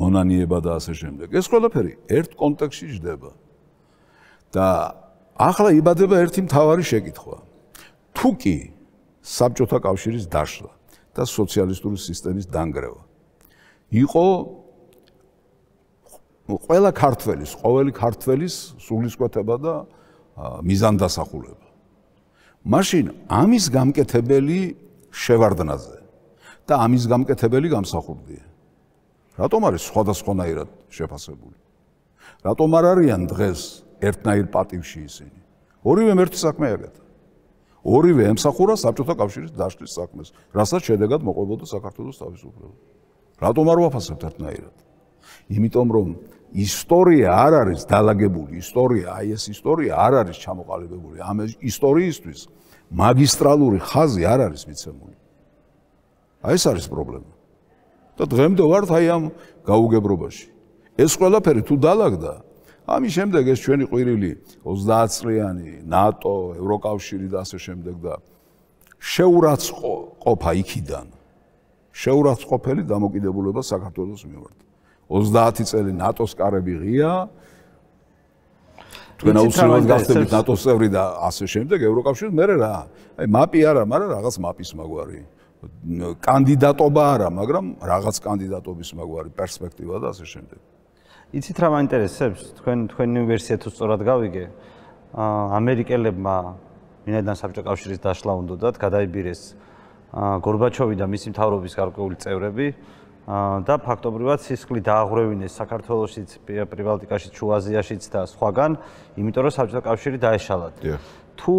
A: მონანიება და ასე შემდეგ. ეს ყველაფერი ერთ კონტექსში ჯდება. და ახლა იბადება ერთი მთავარი შეკითხვა. თუკი საბჭოთა კავშირის დაშლა და სოციალისტური სისტემის დაنگრევა. იყო ყველა ქართველის, ყოველი ქართველის სულისკვეთება და მიზანდასახულება. მაშინ ამის გამკეთებელი შევარდნაზე და ამის გამკეთებელი გამსახურდია. რატომ არის სხვადასხვანაირად შეფასებული? რატომ არ არიან დღეს ერთნაირ პატივში ისინი? ორივე ერთ საქმეა გადა. ორივე ემსახურა საბჭოთა კავშირის დაშლის საქმეს, რასაც შედეგად მოყვებოდა საქართველოს თავისუფლება. რატომ არ ვაფასებ თარნაირად? იმიტომ რომ ისტორია არ არის დაალაგებული, ისტორია, აი ეს ისტორია არ არის ჩამოყალიბებული ამ ისტორიისთვის. მაგისტრალური ხაზი არ არის მიცემული. აი ეს არის პრობლემა. და დღემდე ვართ აი ამ გაუგებრობაში. ეს ყველაფერი თუ დაალაგდა, ამის შემდეგ ეს ჩვენი ყვირილი 30 წლიანი ნატო ევროკავშირი და ასე შემდეგ და შეურაცხო ყოფა იქიდან შეურაცხყოფელი დამოკიდებულება საქართველოს მიმართ 30 წელი ნატოს კარები ღია თქვენ აუცილებლად გახდებით ნატოს წევრი და ასე შემდეგ ევროკავშირი მე რა აი მაპი არა მაგრამ რაღაც მაპის მაგვარი კანდიდატობა არა მაგრამ რაღაც კანდიდატობის მაგვარი პერსპექტივა და ასე შემდეგ იცით
B: რა მაინტერესებს თქვენ თქვენი ვერსია თუ სწორად გავიგე ა ამერიკელებმა მინადან საბჭო კავშირის დაშლა უნდათ გადაიბირეს გორბაჩოვი და მისი მთავრობის გარკვეული წევრები და ფაქტობრივად სისხლი დააღრევინეს საქართველოსიც პრივალტიკაშიც შუაზიაშიც და სხვაგან იმიტომ რომ საბჭო კავშირი დაეშალათ თუ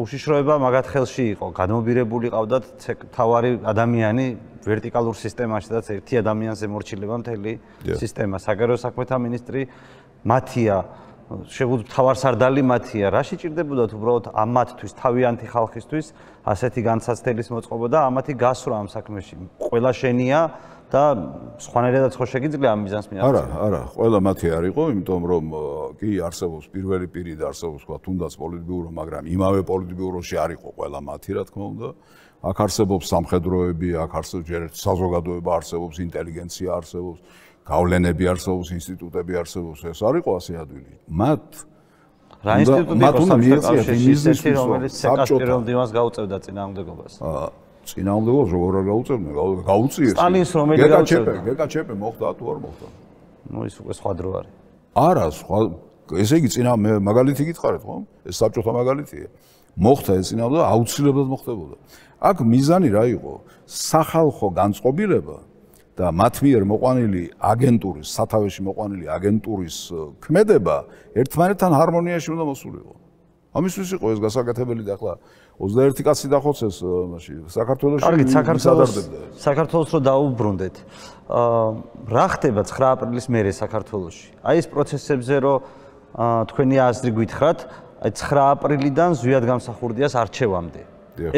B: უშიშროება მაგათ ხელში იყო გადმობირებული ყავდათ თავარი ადამიანი ვერტიკალურ სისტემაში, სადაც ერთი ადამიანზე მორჩილება მთელი სისტემა. საგარეო საქმეთა მინისტრი მათია შეგუძ თავარსარდალი მათია. რა შეჭirdებოდათ უბრალოდ ამათთვის, თავიანთი ხალხისთვის ასეთი განსაცდელის მოწყობა და ამათი გასვრა ამ საქმეში. ყველა შენია და სხვანაირადაც ხო შეგიძლია ამ მიზანს მიაღწია. არა,
A: არა, ყველა მათი არისო, იმიტომ რომ კი არსებობს პირველი პირი და არსებობს თქვა თუნდაც პოლიტბიურო, მაგრამ იმავე პოლიტბიუროში არისო ყველა მათი, რა თქმა უნდა. აქ არსებობს სამხედროები, აქ არსებობს ჯერ ერთი საზოგადოება არსებობს, ინტელიგენცია არსებობს, გავლენები არსებობს, ინსტიტუტები არსებობს. ეს არის ყოველსე ადვილი. მათ რა ინსტიტუტები არსებობს? მათ უნდა მიიღოს ისეთი რომელიც საქართველოს დევანს გაუწევდა წინააღმდეგობას. აა წინააღმდეგობას როგორ არ გაუწევდნენ? გაუწიეს. სტალინს რომელი გაუწევდა? გეკაჩეპე, გეკაჩეპე მოხდა თუ არ მოხდა? ნუ ის უკვე სხვა დრო არის. არა, სხვა ესე იგი წინა მაგალითი გიყარეთ ხო? ეს საბჭოთა მაგალითია. მოხდა ეს ინავდა აუცილებლად მოხდებოდა აქ მიზანი რა იყო სახალხო განწყობილება და მათ მიერ მოყვანილი აგენტურის სათავეში მოყვანილი აგენტურის ქმედება ერთმანეთთან ჰარმონიაში უნდა მოსულიყო ამისთვის იყო ეს გასაკეთებელი და ახლა 21 კაცი დახოც ეს მაშინ საქართველოს კარგი საქართველოს
B: საქართველოს რო დაუბრუნდეთ აა რა ხდება 9 აპრილის მერე საქართველოსში აი ეს პროცესებზე რო თქვენი აზრი გითხრათ აი 9 აპრილიდან ზვიად გამსახურდიას არჩევამდე.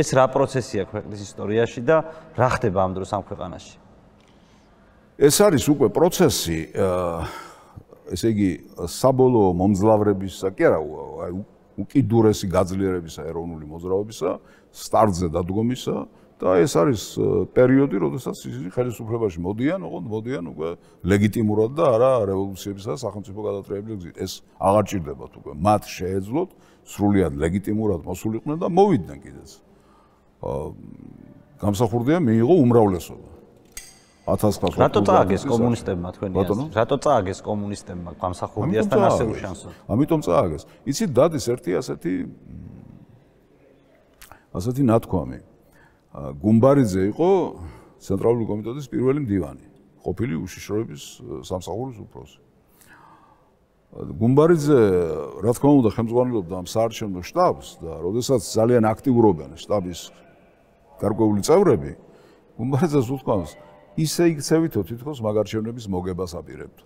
B: ეს რა პროცესია ქვეყნის ისტორიაში და რა ხდება ამ დროს ამ ქვეყანაში?
A: ეს არის უკვე პროცესი, ესე იგი, საბოლოო მომძლავრებისა, კი არა, აი უკიდურესი გაძლიერებისა ეროვნული მოძრაობისა, სტარტზე დადგომისა და ეს არის პერიოდი, როდესაც ისინი ხელისუფლებაში მოდიან, ოღონდ მოდიან უკვე ლეგიტიმურად და არა რევოლუციებისა სახელმწიფო გადატრიალების გზით. ეს აღარ ჭირდებათ უკვე. მათ შეეძლოთ სრულიად ლეგიტიმურად მოსულიყვნენ და მოვიდნენ კიდეც. აა გამსახურდია მიიღო უმრავლესობა. 1900 რატო წააგეს კომუნისტებმა თქვენი ასო? რატო წააგეს კომუნისტებმა გამსახურდიასთან ასეულ შანსს? ამიტომ წააგეს. იცით, დადის ერთი ასეთი ასეთი ნათქვამი. აა გუმბარიძე იყო ცენტრალური კომიტეტის პირველი მდივანი, ყოფილი უშიშროების სამსახურის უფროსი. გუმბარიძე, რა თქმა უნდა, ხელმძღვანელობდა ამ საარჩევნო штаბს და როდესაც ძალიან აქტიურობდნენ штаბის გარკვეული წევრები, გუმბარიძეს უთქვამს, ისე იქცევითო თითქოს მაგარჩევნების მოგებას აპირებდო.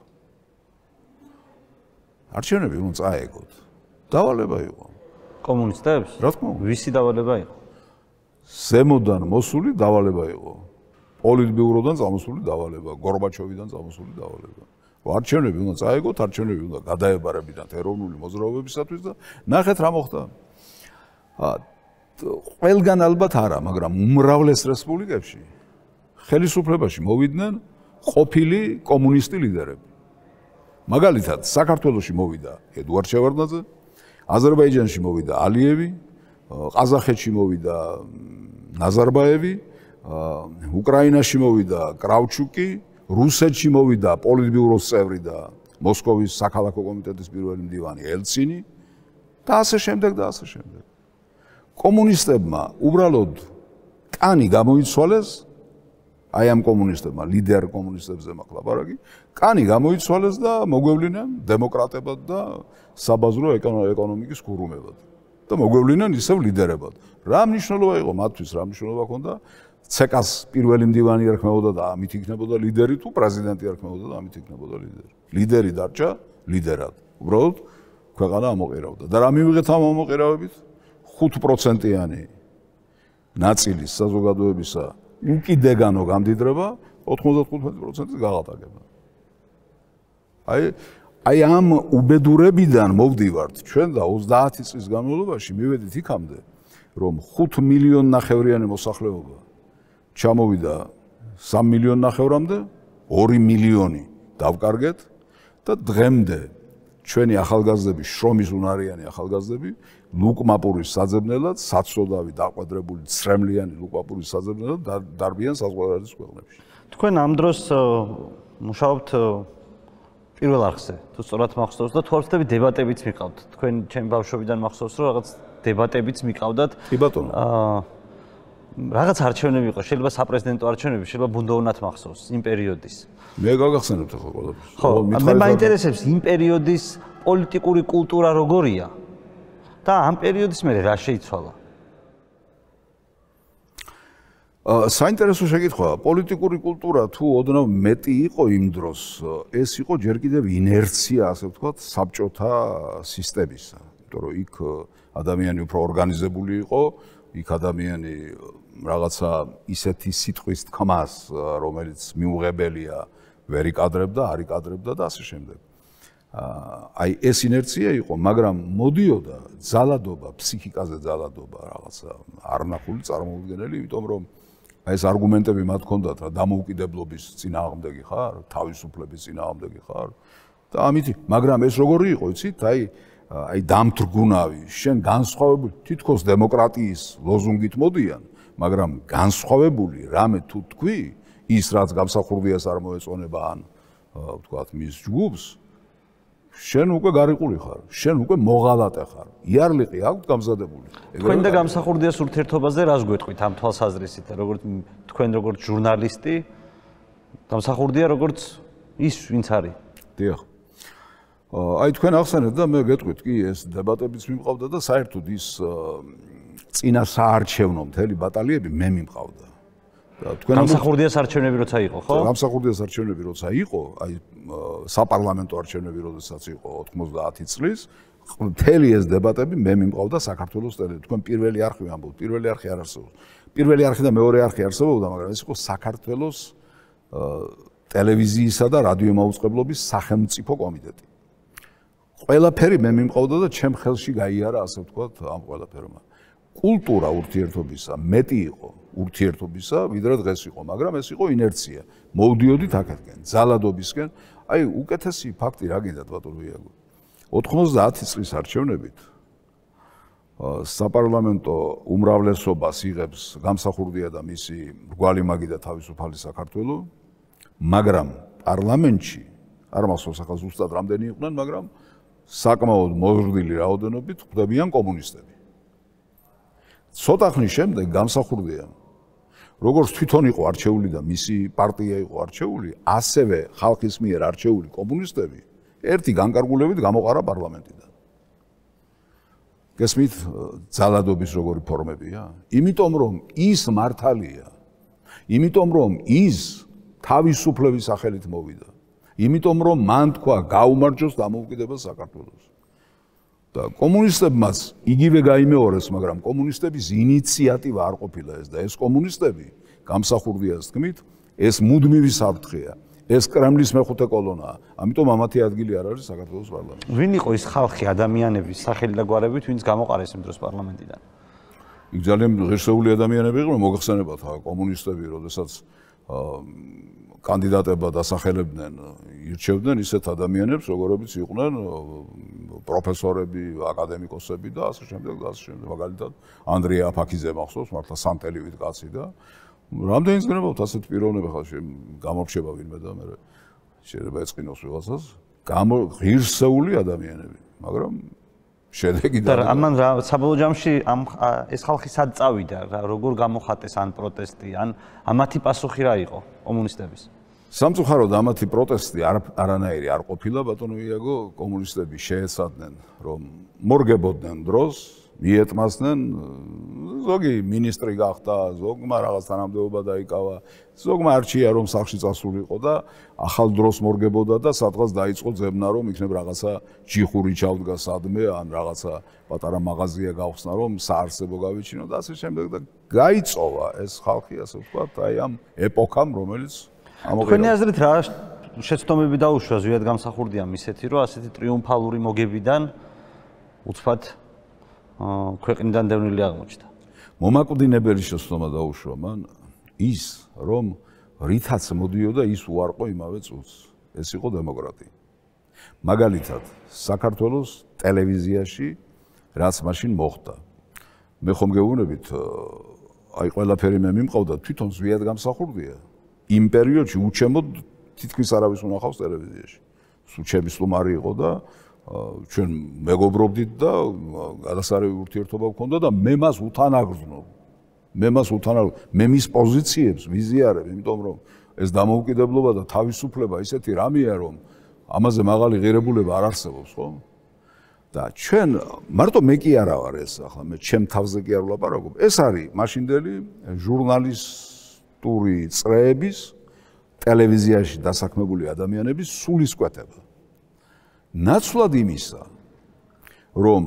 A: არჩევნები უნდა წაეგოთ. დავალება იყო კომუნისტებს?
B: რა თქმა უნდა, ვისი დავალება იყო?
A: ზემოდან მოსული დავალება იყო. პოლიტბიუროდან წამოსული დავალება, გორბაჩოვიდან წამოსული დავალება. არჩევნები უნდა წაეგოთ, არჩევნები უნდა გადაებარებინათ ეროვნული მოძრაობებისათვის და ნახეთ რა მოხდა. ა ყველგან ალბათ არა, მაგრამ უმრავლეს რესპუბლიკებში ხელისუფლებაში მოვიდნენ ყოფილი კომუნისტი ლიდერები. მაგალითად, საქართველოსში მოვიდა ედუარ ჩევარდნაძე, აზერბაიჯანში მოვიდა ალიევი, ყაზახეთში მოვიდა ნაზარბაევი, უკრაინაში მოვიდა კრავჩუკი, რუსეთში მოვიდა პოლიტბიუროს წევრი და მოსკოვის საქალაქო კომიტეტის პირველი მდივანი ელცინი და ასე შემდეგ და ასე შემდეგ. კომუნისტებმა უბრალოდ კანი გამოიცვალეს აი ამ კომუნისტებმა, ლიდერ კომუნისტებზე მაგლაპარაკი, კანი გამოიცვალეს და მოგვევლინენ დემოკრატებად და საბაზრო ეკონომიკის გურუმებად. და მოგვევლინენ ისევ ლიდერებად. რა მნიშვნელობა იყო მათთვის, რა მნიშვნელობა ქონდა? ცეკას პირველი მდივანი არქმეოდა და ამით იქნებოდა ლიდერი თუ პრეზიდენტი არქმეოდა და ამით იქნებოდა ლიდერი. ლიდერი დარჩა ლიდერად. უბრალოდ ქვეყანა ამოყირავდა. და რა მივიღეთ ამ ამოყირავებით? 5%-იანი ნაწილის საზოგადოებისა უკიდე განო გამდიდრება 95%-ის გაღატაკება. აი აი ამ უბედურებიდან მოვდივართ ჩვენ და 30 წლის განმავლობაში მივედით იქამდე რომ 5 მილიონი ნახევრიანი მოსახლეობა ჩამოვიდა 3 მილიონი ნახევრამდე 2 მილიონი დავკარგეთ და დღემდე ჩვენი ახალგაზრდები შრომის უნარიანი ახალგაზრდები ლუკმაპურის საძებნელად საცოდავი დაყვადრებული ცრემლიანი ლუკმაპურის საძებნელად დარბიან საზღვარგარეთის ქვეყნებში
B: თქვენ ამ დროს მუშაობთ პირველ არხზე თუ სწორად მახსოვს და თორსტები დებატებიც მიყავთ თქვენ ჩემ ბავშვობიდან მახსოვს რომ რაღაც დებატებიც მიყავდათ კი ბატონო აა რაღაც არჩევნები იყო შეიძლება საპრეზიდენტო არჩევნები შეიძლება ბუნდოვნად მახსოვს იმ პერიოდის მე გაგახსენებთ ხო ყველაფერს ხო მე მაინტერესებს იმ პერიოდის პოლიტიკური კულტურა როგორია და ამ პერიოდის მე რა შეიცვალა
A: საინტერესო შეკითხვაა, პოლიტიკური კულტურა თუ ოდნავ მეტი იყო იმ დროს, ეს იყო ჯერ კიდევ ინერცია, ასე ვთქვათ, საბჭოთა სისტემისა, იმიტომ რომ იქ ადამიანი უფრო ორგანიზებული იყო, იქ ადამიანი რაღაცა ისეთი სიტყვის თქმას, რომელიც მიუღებელია, ვერ იკადრებდა, არ იკადრებდა და ასე შემდეგ. აი ეს ინერცია იყო, მაგრამ მოდიოდა ძალადობა, ფსიქიკაზე ძალადობა რაღაცა არნახული წარმოუდგენელი, იმიტომ რომ აი ეს არგუმენტები მათ ქონდათ რა დამოუკიდებლობის წინააღმდეგი ხარ, თავისუფლების წინააღმდეგი ხარ. და ამით, მაგრამ ეს როგორი იყო, იცით? აი აი დამთრგუნავი, შენ განსხვავებული, თითქოს დემოკრატიის ლოზუნგით მოდიან, მაგრამ განსხვავებული რამე თუ თქვი, ის რაც გამსახურდიას არ მოეწონება ან ვთქვათ მის ჯგუფს, შენ უკვე გარიყული ხარ, შენ უკვე მოღალატე ხარ. იარლიყი აქვს გამზადებული.
B: თქვენ და გამსახურდიას ურთიერთობაზე რას გვეტყვით ამ თვალსაზრისით და როგორც თქვენ როგორც ჟურნალისტი გამსახურდია როგორც ის ვინც არის.
A: დიახ. აი თქვენ ახსენეთ და მე გეტყვით კი ეს დებატებიც მიმყავდა და საერთოდ ის წინა საარჩევნო მთელი ბატალიები მე მიმყავდა. თქვენ ამსახურდია არჩევნები როცა იყო, ხო? ამსახურდია არჩევნები როცა იყო, აი საპარლამენტო არჩევნები როდესაც იყო 90 წლის, მთელი ეს დებატები მე მიმყავდა საქართველოს ტელე. თქვენ პირველი არხი ამბობთ, პირველი არხი არ არსებობს. პირველი არხი და მეორე არხი არსებობდა, მაგრამ ეს იყო საქართველოს ტელევიზიისა და რადიომაუწყებლობის სახელმწიფო კომიტეტი. ყველაფერი მე მიმყავდა და ჩემ ხელში გაიარა, ასე ვთქვათ, ამ ყველაფერმა. აა კულტურა ურთიერთობისა მეტი იყო ურთიერთობისა, ვიდრე დღეს იყო, მაგრამ ეს იყო ინერცია. მოვდიოდით აქეთკენ, ძალადობისკენ. აი, უკეთესი ფაქტი რა გინდათ ბატონო იაგო? 90 წლის არჩევნებით საპარლამენტო უმრავლესობას იღებს გამსახურდია და მისი რგვალი მაგი და თავისუფალი საქართველო, მაგრამ პარლამენტში არ მასოს ახალ ზუსტად რამდენი იყვნენ, მაგრამ საკმაოდ მოზრდილი რაოდენობით ხვდებიან კომუნისტები. ცოტა ხნის შემდეგ გამსახურდია როგორც თვითონ იყო არჩეული და მისი პარტია იყო არჩეული, ასევე ხალხის მიერ არჩეული კომუნისტები ერთი განკარგულებით გამოყარა პარლამენტიდან. გესმით, ძალადობის როგორი ფორმებია? იმიტომ რომ ის მართალია. იმიტომ რომ ის თავისუფლების სახელით მოვიდა. იმიტომ რომ მან თქვა გაუმარჯოს დამოუკიდებელ საქართველოს. და კომუნისტებმაც იგივე გაიმეორეს, მაგრამ კომუნისტების ინიციატივა არ ყოფილა ეს და ეს კომუნისტები გამსახურდიას თქმით, ეს მუდმივი საფრთხეა. ეს კრემლის მეხუთე კოლონაა. ამიტომ ამათი ადგილი არ არის საქართველოს პარლამენტში.
B: ვინ იყო ის ხალხი ადამიანების სახელი და გვარებით, ვინც გამოყარეს იმ დროს პარლამენტიდან?
A: იქ ძალიან ღირსეული ადამიანები იყო, მოგხსენებათ, კომუნისტები, როდესაც აა კანდიდატებად ასახელებდნენ ირჩევდნენ ისეთ ადამიანებს, როგორებიც იყვნენ პროფესორები, აკადემიკოსები და ასე შემდეგ და ასე შემდეგ. მაგალითად, ანდრია აფაქიძე მახსოვს, მართლა სანტელივით კაცი და რამდენიც გნებავთ ასეთ პიროვნებს ხალხს გამორჩება ვინმე და მე შეიძლება ეწინოს ვიღაცას ღირსეული ადამიანები, მაგრამ შედეგი და რა
B: ამან საბოლოო ჯამში ამ ეს ხალხი სად წავიდა, როგორ გამოხატეს ან პროტესტი, ან ამათი პასუხი
A: რა იყო კომუნისტების? სამწუხაროდ ამათი პროტესტი არ არანაირი არ ყოფილა ბატონო იაგო კომუნისტები შეეცადნენ რომ მორგებოდნენ დროს მიეტმასნენ ზოგი მინისტრი გახდა ზოგმა რაღაც თანამდებობა დაიკავა ზოგმა არჩია რომ სახში წასულიყო და ახალ დროს მორგებოდა და სადღაც დაიწყო ძებნა რომ იქნებ რაღაცა ჯიხური ჩავდგა სადმე ან რაღაცა პატარა მაღაზია გავხსნა რომ საარსებო გავიჩინო და ასე შემდეგ და გაიწოვა ეს ხალხი ასე ვთქვა აი ამ ეპოქამ რომელიც თქვენი აზრით
B: რა შეცდომები დაუშვა ზვიად გამსახურდიამ ისეთი რომ ასეთი ტრიუმფალური მოგებიდან უცბად ქვეყნიდან
A: დევნილი აღმოჩნდა მომაკვდინებელი შეცდომა დაუშვა მან ის რომ რითაც მოდიოდა ის უარყო იმავე წუთს ეს იყო დემოკრატია მაგალითად საქართველოს ტელევიზიაში რაც მაშინ მოხდა მე ხომ გეუბნებით აი ყველაფერი მე მიმყავდა თვითონ ზვიად გამსახურდია იმ პერიოდში უჩემოდ თითქმის არავის უნახავს ტელევიზიაში. სუჩემი სტუმარი იყო და ჩვენ მეგობრობდით და გადასარევი ურთიერთობა გქონდა და მე მას უთანაგრძნობ. მე მას უთანაგრძნობ, მე მის პოზიციებს ვიზიარებ, იმიტომ რომ ეს დამოუკიდებლობა და თავისუფლება ისეთი რამეა რომ ამაზე მაღალი ღირებულება არ არსებობს, ხო? და ჩვენ მარტო მე კი არა ვარ ეს ახლა მე ჩემ თავზე კი არ ვლაპარაკობ. ეს არის მაშინდელი ჟურნალისტი ფაქტური წრეების ტელევიზიაში დასაქმებული ადამიანების სულისკვეთება. ნაცვლად იმისა, რომ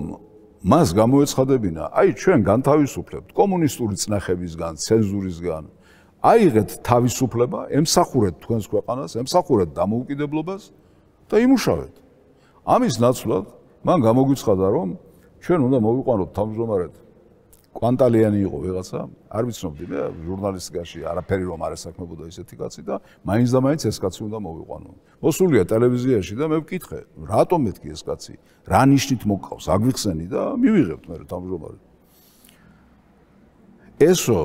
A: მას გამოეცხადებინა, აი ჩვენ განთავისუფლებთ კომუნისტური წნახებისგან, ცენზურისგან, აიღეთ თავისუფლება, ემსახურეთ თქვენს ქვეყანას, ემსახურეთ დამოუკიდებლობას და იმუშავეთ. ამის ნაცვლად მან გამოგვიცხადა, რომ ჩვენ უნდა მოვიყვანოთ თავმჯდომარედ კვანტალიანი იყო ვიღაცა, არ ვიცნობდი რა ჟურნალისტიკაში არაფერი რომ არასაქმებოდა ისეთი კაცი და მაინც და მაინც ეს კაცი უნდა მოვიყვანო. მოსულია ტელევიზიაში და მე ვკითხე, რატომ მეთქი ეს კაცი? რა ნიშნით მოკავს? აგვიხსენი და მივიღებთ მე თამჟომარი. ესო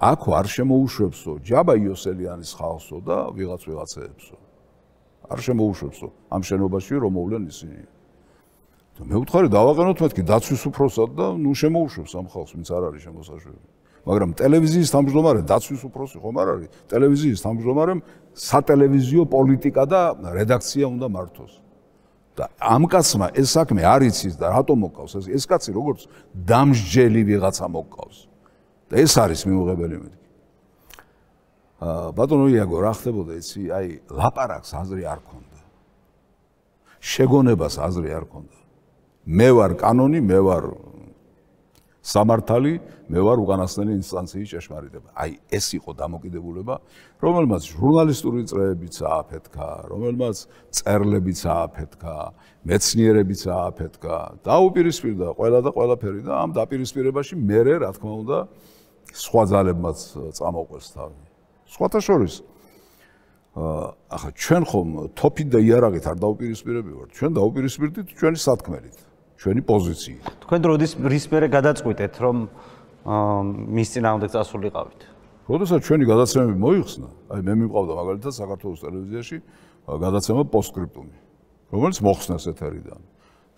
A: აქო არ შემოუშვებსო, ჯაბა იოსელიანის ხალხსო და ვიღაც ვიღაცებსო. არ შემოუშვებსო ამ შენობაში რომ მოვლენ ისინი. მე ვთქარი დავაყენოთ მეთქი დაცვის უფროსად და ნუ შემოუშვებს ამ ხალხს, ვინც არ არის შემოსაშვები. მაგრამ ტელევიზიის თამჯდომარე დაცვის უფროსი ხომ არ არის? ტელევიზიის თამჯდომარემ სატელევიზიო პოლიტიკა და რედაქცია უნდა მართოს. და ამ კაცმა ეს საქმე არ იცის და რატომ მოკავს ეს ეს კაცი როგორც დამსჯელი ვიღაცა მოკავს. და ეს არის მიუღებელი მეტი. ა ბატონო იაგო რა ხდებოდა ისი? აი ლაპარაკს აზრი არ ქონდა. შეგონებას აზრი არ ქონდა. მე ვარ კანონი, მე ვარ სამართალი მე ვარ უკანასკნელი ინსტანციის ჭეშმარიტება. აი ეს იყო დამოკიდებულება, რომელმაც ჟურნალისტური წრეებიც ააფეთქა, რომელმაც წერლებიც ააფეთქა, მეცნიერებიც ააფეთქა. დაუპირისპირდა ყველა და ყველაფერი და ამ დაპირისპირებაში მე რა თქმა უნდა სხვა ძალებმაც წამოყვეს თავი. სხვათა შორის აა ახლა ჩვენ ხომ თოფით და იარაღით არ დაუპირისპირები ვართ, ჩვენ დაუპირისპირდით ჩვენი სათქმელით. ჩვენი პოზიციით. თქვენ როდის რისფერე გადაწყვეტეთ,
B: რომ მის წინააღმდეგ გასულიყავით?
A: როდესაც ჩვენი გადაცემები მოიხსნა, აი მე მიყავდა მაგალითად საქართველოს ტელევიზიაში გადაცემა პოსტკრიპტუმი, რომელიც მოხსნა სეთერიდან.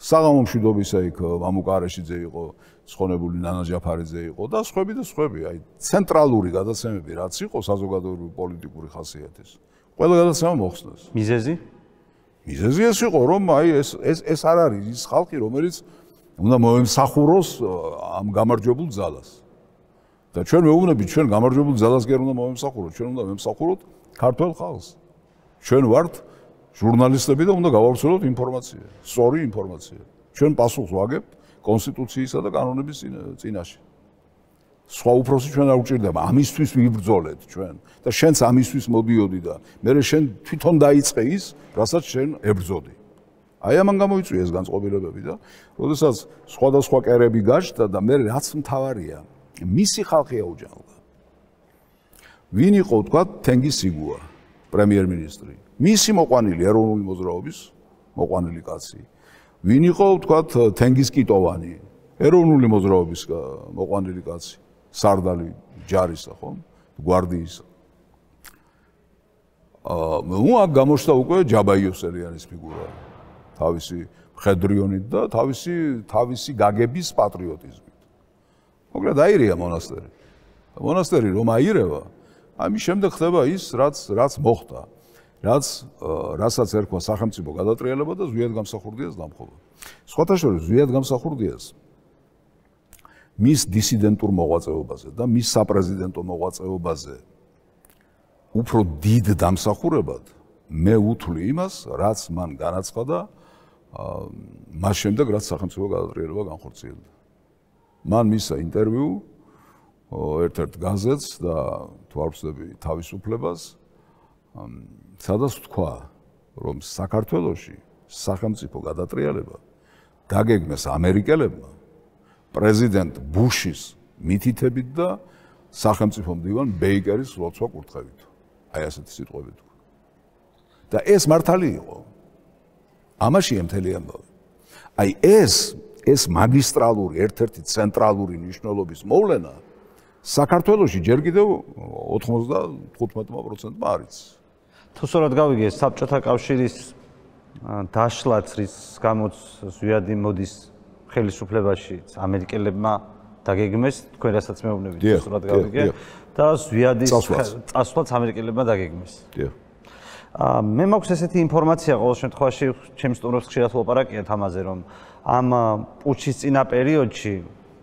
A: საღამო მშვიდობისა იქ ამუკარეშიძე იყო, ცხონებული ნანა ჯაფარიძე იყო და სხვაები და სხვაები, აი ცენტრალური გადაცემები რაც იყო საზოგადოებრივი პოლიტიკური ხასიათის. ყველა გადაცემა მოხსნეს. მიზეზი? მიზეზი ეს იყო რომ აი ეს ეს ეს არ არის ის ხალხი რომელიც უნდა მოემსახუროს ამ გამარჯვებულ ძალას და ჩვენ მეუბნები ჩვენ გამარჯვებულ ძალას ვერ უნდა მოემსახუროთ ჩვენ უნდა მოემსახუროთ ქართულ ხალხს ჩვენ ვართ ჟურნალისტები და უნდა გავავრცელოთ ინფორმაცია სწორი ინფორმაცია ჩვენ პასუხს ვაგებთ კონსტიტუციისა და კანონების წინაშე სხვა უფროსი ჩვენ არ უჭირდება ამისთვის ვიბრძოლეთ ჩვენ და შენც ამისთვის მოდიოდი და მე შენ თვითონ დაიწყე ის რასაც შენ ებრძოდი აი ამან გამოიწვია ეს განწყობილებები და როდესაც სხვადასხვა კერები გაჩნდა და მე რაც მთავარია მისი ხალხია უჯალდა ვინ იყო თქვა თენგი სიგუა პრემიერ-მინისტრი მისი მოყვანილი ეროვნული მოძრაობის მოყვანილი კაცი ვინ იყო თქვა თენგის კიტოვანი ეროვნული მოძრაობის მოყვანილი კაცი სარდალი ჯარისა, ხო? გვარდიის. აა, ну, а გამოშთა უკვე ჯაბაიოსერი არის ფიგურა. თავისი ხედრიონით და თავისი თავისი გაგების პატრიოტიზმით. მოკლედ აირია მონასტერი. მონასტერი რომ აირევა, ამის შემდეგ ხდება ის, რაც რაც მოხდა. რაც რასაც ერქვა სახელმწიფო გადატრიალება და ზვიად გამსახურდიას დამხობა. სხვათა შორის ზვიად გამსახურდიას მის დისიდენტურ მოღვაწეობაზე და მის საპრეზიდენტო მოღვაწეობაზე უფრო დიდ დამსახურებად მე ვუთვლი იმას, რაც მან განაცხადა მას შემდეგ, რაც სახელმწიფო გადატრიალება განხორციელდა. მან მისა ინტერვიუ ერთ-ერთ გაზეთს და თუ არ ვცდები თავისუფლებას, სადაც თქვა, რომ საქართველოში სახელმწიფო გადატრიალება დაგეგმეს ამერიკელებმა პრეზიდენტ ბუშის მითითებით და სახელმწიფო მდივან ბეიკერის ლოცვა კურთხევით. აი ასეთი სიტყვები თქვა. და ეს მართალი იყო. ამაში ემთელი ამბავი. აი ეს ეს მაგისტრალური ერთ-ერთი ცენტრალური ნიშნულობის მოვლენა საქართველოში ჯერ კიდევ 95%-მა არის. თუსორად გავიგე საბჭოთა კავშირის დაშლაც
B: რის გამოც ზვიადი მოდის ხელისუფლებაში ამერიკელებმა დაგეგმეს თქვენ რასაც მეუბნები სწორად გავიგე და ზვიადის წასვლაც ამერიკელებმა დაგეგმეს. დიო. ა მე მაქვს ესეთი ინფორმაცია ყოველ შემთხვევაში ჩემს სტუმრებს ხშირად ვლაპარაკია თამაზე რომ ამ პუჩის წინა პერიოდში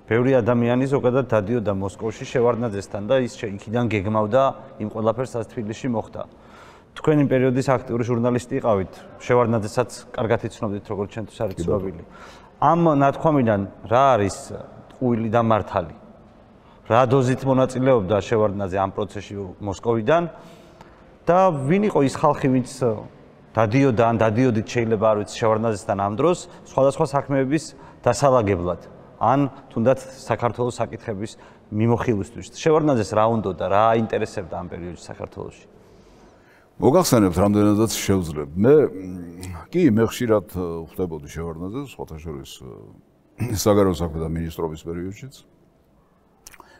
B: ბევრი ადამიანი ზოგადად დადიოდა მოსკოვში შევარდნაძესთან და ის იქიდან გეგმავდა იმ ყველაფერს რაც თბილისში მოხდა. თქვენი პერიოდის აქტიური ჟურნალისტი იყავით. შევარდნაძესაც კარგად იცნობდით როგორც ჩვენთვის არის ცნობილი. ამ ნათქვამიდან რა არის ტყუილი და მართალი? რა დოზით მონაწილეობდა შევარდნაძე ამ პროცესში მოსკოვიდან და ვინ იყო ის ხალხი, ვინც დადიოდა ან დადიოდით შეიძლება არ ვიცი შევარდნაძესთან ამ დროს სხვადასხვა საქმეების დასალაგებლად ან თუნდაც საქართველოს საკითხების მიმოხილვისთვის. შევარდნაძეს რა უნდა და რა აინტერესებდა ამ პერიოდში საქართველოსში?
A: მოგახსენებთ რამდენადაც შევძლებ. მე კი მე ხშირად ხვდებოდი შევარდნაძეს სხვათაშორის საგარეო საქმეთა მინისტრობის პერიოდშიც.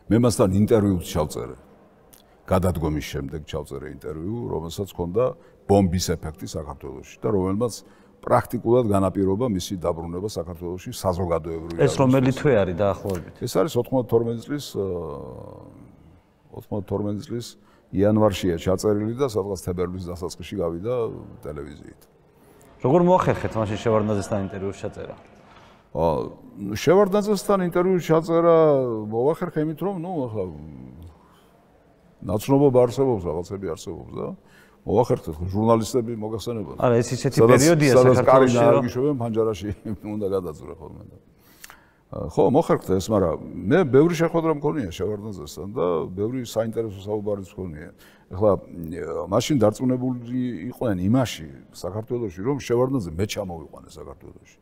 A: მე მასთან ინტერვიუს ჩავწერე. გადადგომის შემდეგ ჩავწერე ინტერვიუ, რომელსაც ჰქონდა ბომბის ეფექტი საქართველოში და რომელმაც პრაქტიკულად განაპირობა მისი დაბრუნება საქართველოში საზოგადოებრივი ეს რომელი თვე არის დაახლოებით ეს არის 92 წლის 92 წლის იანვარშია ჩაწერილი და სადღაც თებერვლის დასაწყისში გავიდა ტელევიზიით. როგორ მოახერხეთ მაშინ შევარდნაძესთან ინტერვიუს ჩაწერა? აა შევარდნაძესთან ინტერვიუს ჩაწერა მოახერხე იმით რომ ნუ ახლა ნაცნობობ არსებობს, რაღაცები არსებობს და მოახერხეთ ჟურნალისტები მოგახსენებათ. არა, ეს ისეთი პერიოდია საქართველოს. სადაც კარი არ გიშვებენ, ფანჯარაში (laughs) უნდა გადაძვრე ხოლმე და. აა ხო, მოხერხდა ეს, მაგრამ მე ბევრი შეხვედრა მქონია შევარდნაძესთან და ბევრი საინტერესო საუბარიც მქონია. ახლა მაშინ დარწმუნებული იყვნენ იმაში, საქართველოსში, რომ შევარდნაძე მე ჩამოვიყვანე საქართველოსში.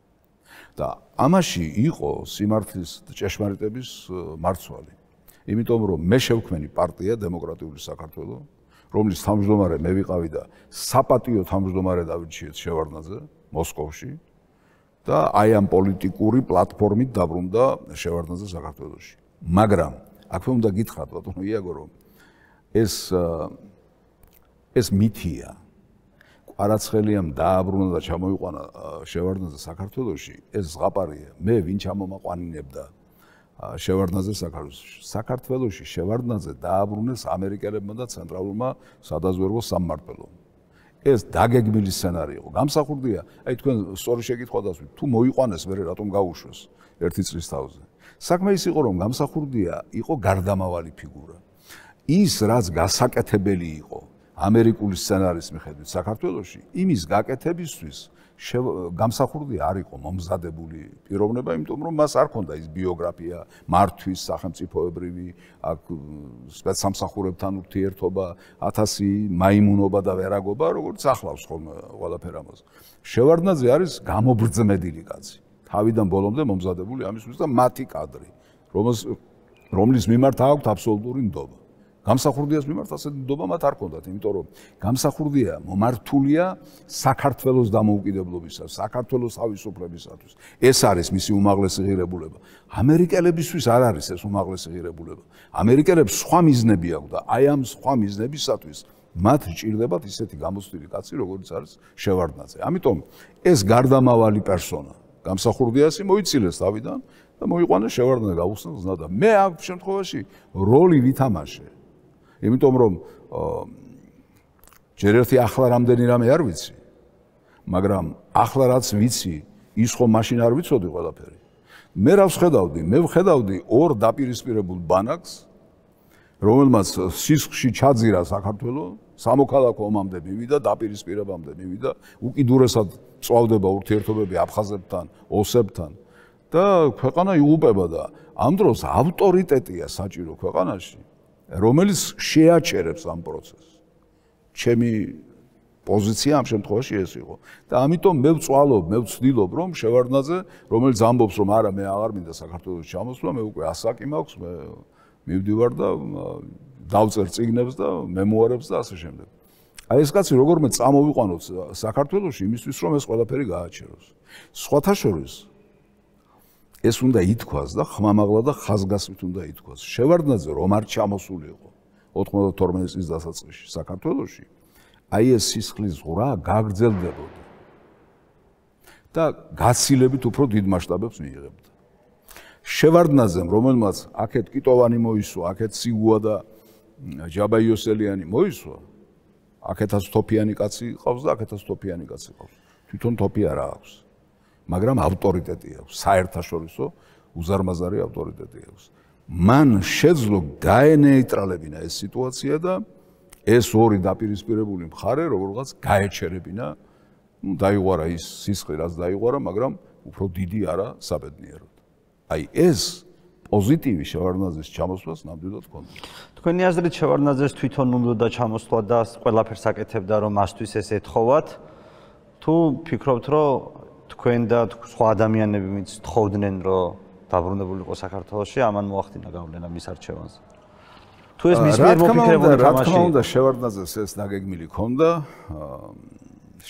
A: და ამაში იყო სიმართლის და ჭეშმარიტების მარცვალი. იმიტომ რომ მე შევქმენი პარტია დემოკრატიული საქართველო, რომლის თავმჯდომარე მე ვიყავი და საპატიო თავმჯდომარე დავით შევარდნაძე მოსკოვში. და აი ამ პოლიტიკური პლატფორმით დაბრუნდა შევარდნაძე საქართველოსში. მაგრამ აქვე უნდა გითხრათ ბატონო იაგორო, ეს ეს მითია. ყარაცხელიამ დააბრუნა და ჩამოიყვანა შევარდნაძე საქართველოსში, ეს ზღაპარია. მე ვინ ჩამომაყვანინებდა შევარდნაძე საქართველოსში? საქართველოსში შევარდნაძე დააბრუნეს ამერიკელებმა და ცენტრალურმა სადაზვერვო სამმართველომ. ეს დაგეგმილი სცენარიო გამსახურდია აი თქვენ სწორი შეკითხვა დასვით თუ მოიყვანეს მე რატომ გაუშვეს ერთი წლის თავზე საქმე ის იყო რომ გამსახურდია იყო გარდამავალი ფიგურა ის რაც გასაკეთებელი იყო ამერიკული სცენარის მიხედვით საქართველოში იმის გაკეთებისთვის გამსახურდი არ იყო მომზადებული პიროვნება, იმიტომ რომ მას არ ქონდა ის ბიოგრაფია, მართვის სახელმწიფოებრივი, აქ სპეცსამსახურებთან ურთიერთობა, 1000 მაიმუნობა და ვერაგობა, როგორც ახლავს ხოლმე ყველაფერს ამას. შევარდნაძე არის გამობრძმედილი კაცი. თავიდან ბოლომდე მომზადებული ამის უცხო და მათი კადრი, რომელს რომლის მიმართ აქვს აბსოლუტური ნდობა. გამსახურდიას მიმართ ასეთ ნდობა მათ არ ქონდათ, იმიტომ რომ გამსახურდია მომართულია საქართველოს დამოუკიდებლობისათვის, საქართველოს თავისუფლებისათვის. ეს არის მისი უმაღლესი ღირებულება. ამერიკელებისთვის არ არის ეს უმაღლესი ღირებულება. ამერიკელებს სხვა მიზნები აქვს და აი ამ სხვა მიზნებისათვის მათ ჭირდებათ ისეთი გამოცდილი კაცი, როგორც არის შევარდნაძე. ამიტომ ეს გარდამავალი პერსონა გამსახურდიასი მოიცილეს თავიდან და მოიყვანეს შევარდნაძე გაუხსნა და მე ამ შემთხვევაში როლი ვითამაშე. იმიტომ რომ ჯერ ერთი ახლა რამდენი რამე არ ვიცი მაგრამ ახლა რაც ვიცი ის ხო მაშინ არ ვიცოდი ყველაფერი მე რა ვხედავდი მე ვხედავდი ორ დაპირისპირებულ ბანაკს რომელმაც სისხლში ჩაძირა საქართველო სამოქალაქო ომამდე მივიდა დაპირისპირებამდე მივიდა უკიდურესად წავდება ურთიერთობები აფხაზებთან ოსებთან და ქვეყანა იუპება და ამ დროს ავტორიტეტია საჭირო ქვეყანაში რომელიც შეაჩერებს ამ პროცესს. ჩემი პოზიცია ამ შემთხვევაში ეს იყო და ამიტომ მე ვწვალობ, მე ვცდილობ რომ შევარდნაძე, რომელიც ამბობს რომ არა მე აღარ მინდა საქართველოს ჩამოსვლა, მე უკვე ასაკი მაქვს, მე მივდივარ და დავწერ წიგნებს და მემუარებს და ასე შემდეგ. აი ეს კაცი როგორმე წამოვიყვანოთ საქართველოში იმისთვის რომ ეს ყველაფერი გააჩეროს. სხვათა შორის ეს უნდა ითქვას და ხმამაღლა და ხაზგასმით უნდა ითქვას. შევარდნაძე რომ არ ჩამოსულიყო 92 წლის დასაწყისში საქართველოსში, აი ეს სისხლის ღრა გაგრძელდებოდა. და გაცილებით უფრო დიდ მასშტაბებს მიიღებდა. შევარდნაძემ, რომელმაც აქეთ კიტოვანი მოისვა, აქეთ სიგუა და ჯაბაიოსელიანი მოისვა, აქეთაც თოფიანი კაცი იყავს და აქეთაც თოფიანი კაცი იყავს. თვითონ თოფი არა აქვს. მაგრამ ავტორიტეტი აქვს, საერთაშორისო უზარმაზარი ავტორიტეტი აქვს. მან შეძლო გაენეიტრალებინა ეს სიტუაცია და ეს ორი დაპირისპირებული მხარე როგორღაც გაეჩერებინა, ну, დაიყვარა ის სისხლი, რაც დაიყვარა, მაგრამ უფრო დიდი არა საბედნიეროდ. აი ეს პოზიტივი შევარნაძეს ჩამოსვას ნამდვილად ჰქონდა.
B: თქვენი აზრით შევარნაძეს თვითონ უნდა ჩამოსვლა და ყველაფერს აკეთებდა რომ მასთვის ეს ეთხოვათ? თუ ფიქრობთ რომ თქვენ და სხვა ადამიანები ვინც თხოვდნენ რომ დაბრუნებულიყო საქართველოში ამან მოახდინა გავლენა მის არჩევანს თუ ეს მის მიერ მოფიქრებული თამაში რა თქმა უნდა
A: შევარდნაძეს ეს დაგეგმილი ქონდა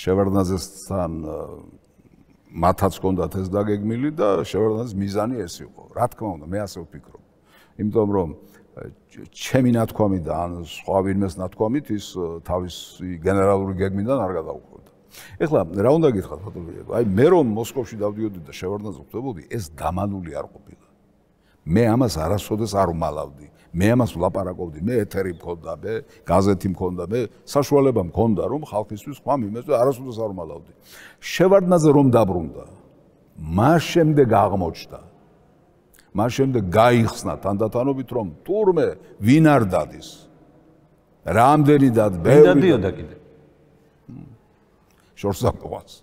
A: შევარდნაძესთან მათაც კონდათ ეს დაგეგმილი და შევარდნაძის მიზანი ეს იყო რა თქმა უნდა მე ასე ვფიქრობ იმიტომ რომ ჩემი ნათქვამი და ან სხვა ვინმეს ნათქვამით ის თავის გენერალური გეგმიდან არ გადაუხოთ ეხლა რა უნდა გითხრათ ბატონო? აი მე რომ მოსკოვში დავდიოდი და შევარდნაზე ხვდებოდი, ეს დამანული არ ყოფილა. მე ამას არასოდეს არ მალავდი. მე ამას ვლაპარაკობდი, მე ეთერი მქონდა, მე გაზეთი მქონდა, მე საშუალება მქონდა რომ ხალხისთვის ხომ იმას არასოდეს არ მალავდი. შევარდნაზე რომ დაბრუნდა, მას შემდეგ აღმოჩნდა მას შემდეგ გაიხსნა თანდათანობით რომ თურმე ვინ არ დადის რამდენი დადებული დადიოდა კიდე შორსაყვანს.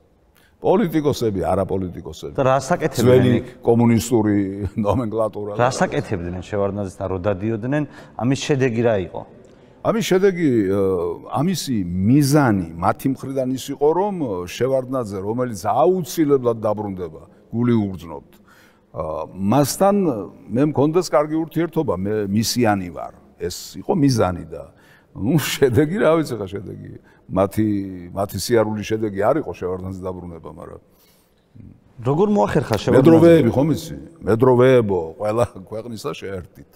A: პოლიტიკოსები, არაპოლიტიკოსები. და რასაკეთებდნენ? ძველი კომუნისტური ნომენკლატურა.
B: რასაკეთებდნენ
A: შევარდნაძესთან რო დადიოდნენ? ამის შედეგი რა იყო? ამის შედეგი ამისი მიზანი მათი მხრიდან ის იყო რომ შევარდნაძე რომელიც აუცილებლად დაბრუნდება გული უგრძნობთ მასთან მე მქონდეს კარგი ურთიერთობა მე მისიანი ვარ ეს იყო მიზანი და ნუ შედეგი რა ვიცი ხა შედეგია მათი მათი სიარულის შედეგი არ იყო შევარდანზე დაბრუნება, მაგრამ როგორ მოახერხა შევარდანზე? მეძროვეები ხომ იცი? მეძროვეებო, ყველა ქვეყნისა შეერთდით.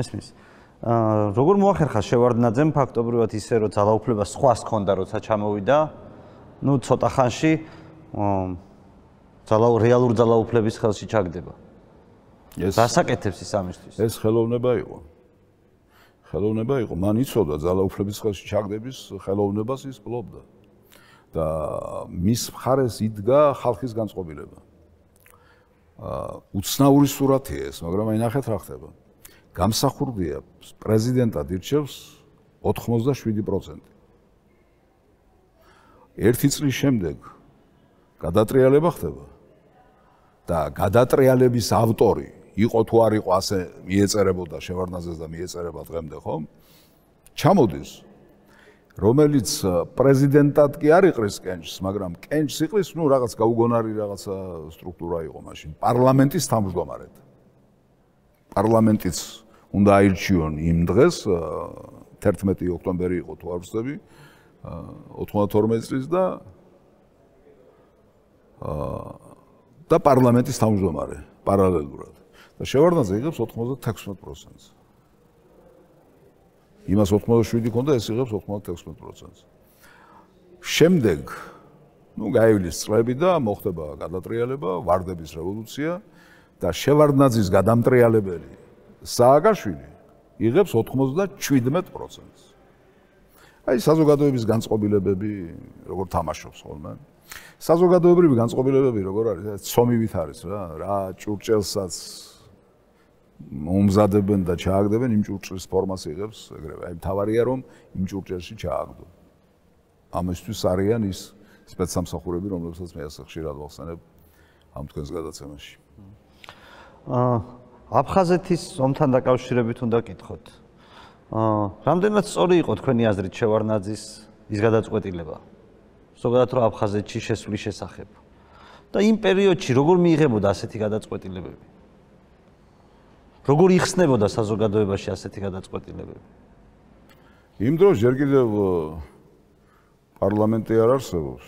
B: მესმის. აა როგორ მოახერხა შევარდანაძემ ფაქტობრივად ისე რომ ძალაუფლება სხვას ჰქონდა, როცა ჩამოვიდა, ну, ცოტა ხანში
A: ძალა რეალურ ძალაუფლების ხელში ჩაგდება.
B: ეს დასაკეთებს ის
A: ამისთვის. ეს ხელოვნება იყო. ხელოვნება იყო. მან იცოდა ძალაუფლების ხელში ჩაგდების ხელოვნებას ის ფლობდა. და მის მხარეს იდგა ხალხის განწყობილება. აა უცნაური სურათია ეს, მაგრამ აი ნახეთ რა ხდება. გამსახურდია პრეზიდენტად ირჩევს 87%. ერთი წლის შემდეგ გადატრიალება ხდება. და გადატრიალების ავტორი იყო თუ არ იყო ასე მიეწერებოდა შევარნაძეს და მიეწერება დღემდე ხო? ჩამოდის რომელიც პრეზიდენტად კი არ იყრის კენჩს, მაგრამ კენჩს იყრის, ну, რაღაც გაუგონარი რაღაცა სტრუქტურა იყო მაშინ, პარლამენტის თავმჯდომარედ. პარლამენტიც უნდა აირჩიონ იმ დღეს 11 ოქტომბერი იყო თუ არ ვცდები, 92 წლის და და პარლამენტის თავმჯდომარე პარალელურად. და შევარდანზე იღებს 96%-ს. იმას 87 ქონდა, ეს იღებს 96%-ს. შემდეგ ну гаевлис წლები და მოხდება გადატრიალება, ვარდების რევოლუცია და შევარდნაძის გადამტრიალებელი სააგაშვილი იღებს 97%-ს. აი საზოგადოების განწყობილებები როგორ თამაშობს ხოლმე. საზოგადოებრივი განწყობილებები როგორ არის? ცომივით არის რა, რა ჭურჭელსაც მომზადებენ და ჩააგდებენ იმ ჭურჭლის ფორმას იღებს ეგრევე აი თავარია რომ იმ ჭურჭელში ჩააგდო ამისთვის არიან ის სპეცსამსახურები რომლებსაც მე ასე ხშირად ვახსენებ ამ თქვენს გადაცემაში
B: ა აფხაზეთის ომთან დაკავშირებით უნდა გითხოთ ა რამდენად სწორი იყო თქვენი აზრით შევარნაძის ის გადაწყვეტილება ზოგადად რომ აფხაზეთში შესვლის შესახებ და იმ პერიოდში როგორ მიიღებოდა ასეთი გადაწყვეტილებები როგორ იხსნებოდა საზოგადოებაში ასეთი გადაწყვეტილებები?
A: იმ დროს ჯერ კიდევ პარლამენტი არ არსებობს.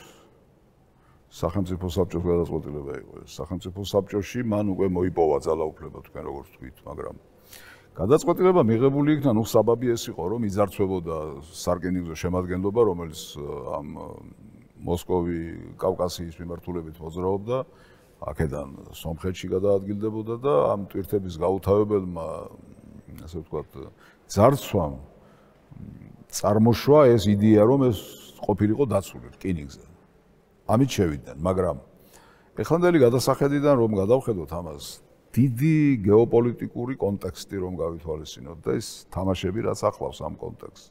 A: სახელმწიფო საბჭოს გადაწყვეტილება იყო. სახელმწიფო საბჭოში მან უკვე მოიპოვა ძალაუფლება თქვენ როგორც თქვით, მაგრამ გადაწყვეტილება მიღებული იქნა, ნუ საბაბი ეს იყო, რომ იზარცვებოდა სარკინიგზო შემადგენლობა, რომელიც ამ მოსკოვი კავკასიის მიმართულებით მოძრაობდა. აქედან სომხეთში გადაადგილდებოდა და ამ ტვირთების გაუთავებელმა ასე ვთქვათ ძარცვამ წარმოშვა ეს იდეა რომ ეს ყოფილიყო დაცული რკინიგზა ამით შევიდნენ მაგრამ ეხლანდელი გადასახედიდან რომ გადავხედოთ ამას დიდი გეოპოლიტიკური კონტექსტი რომ გავითვალისწინოთ და ეს თამაშები რაც ახლავს ამ კონტექსტს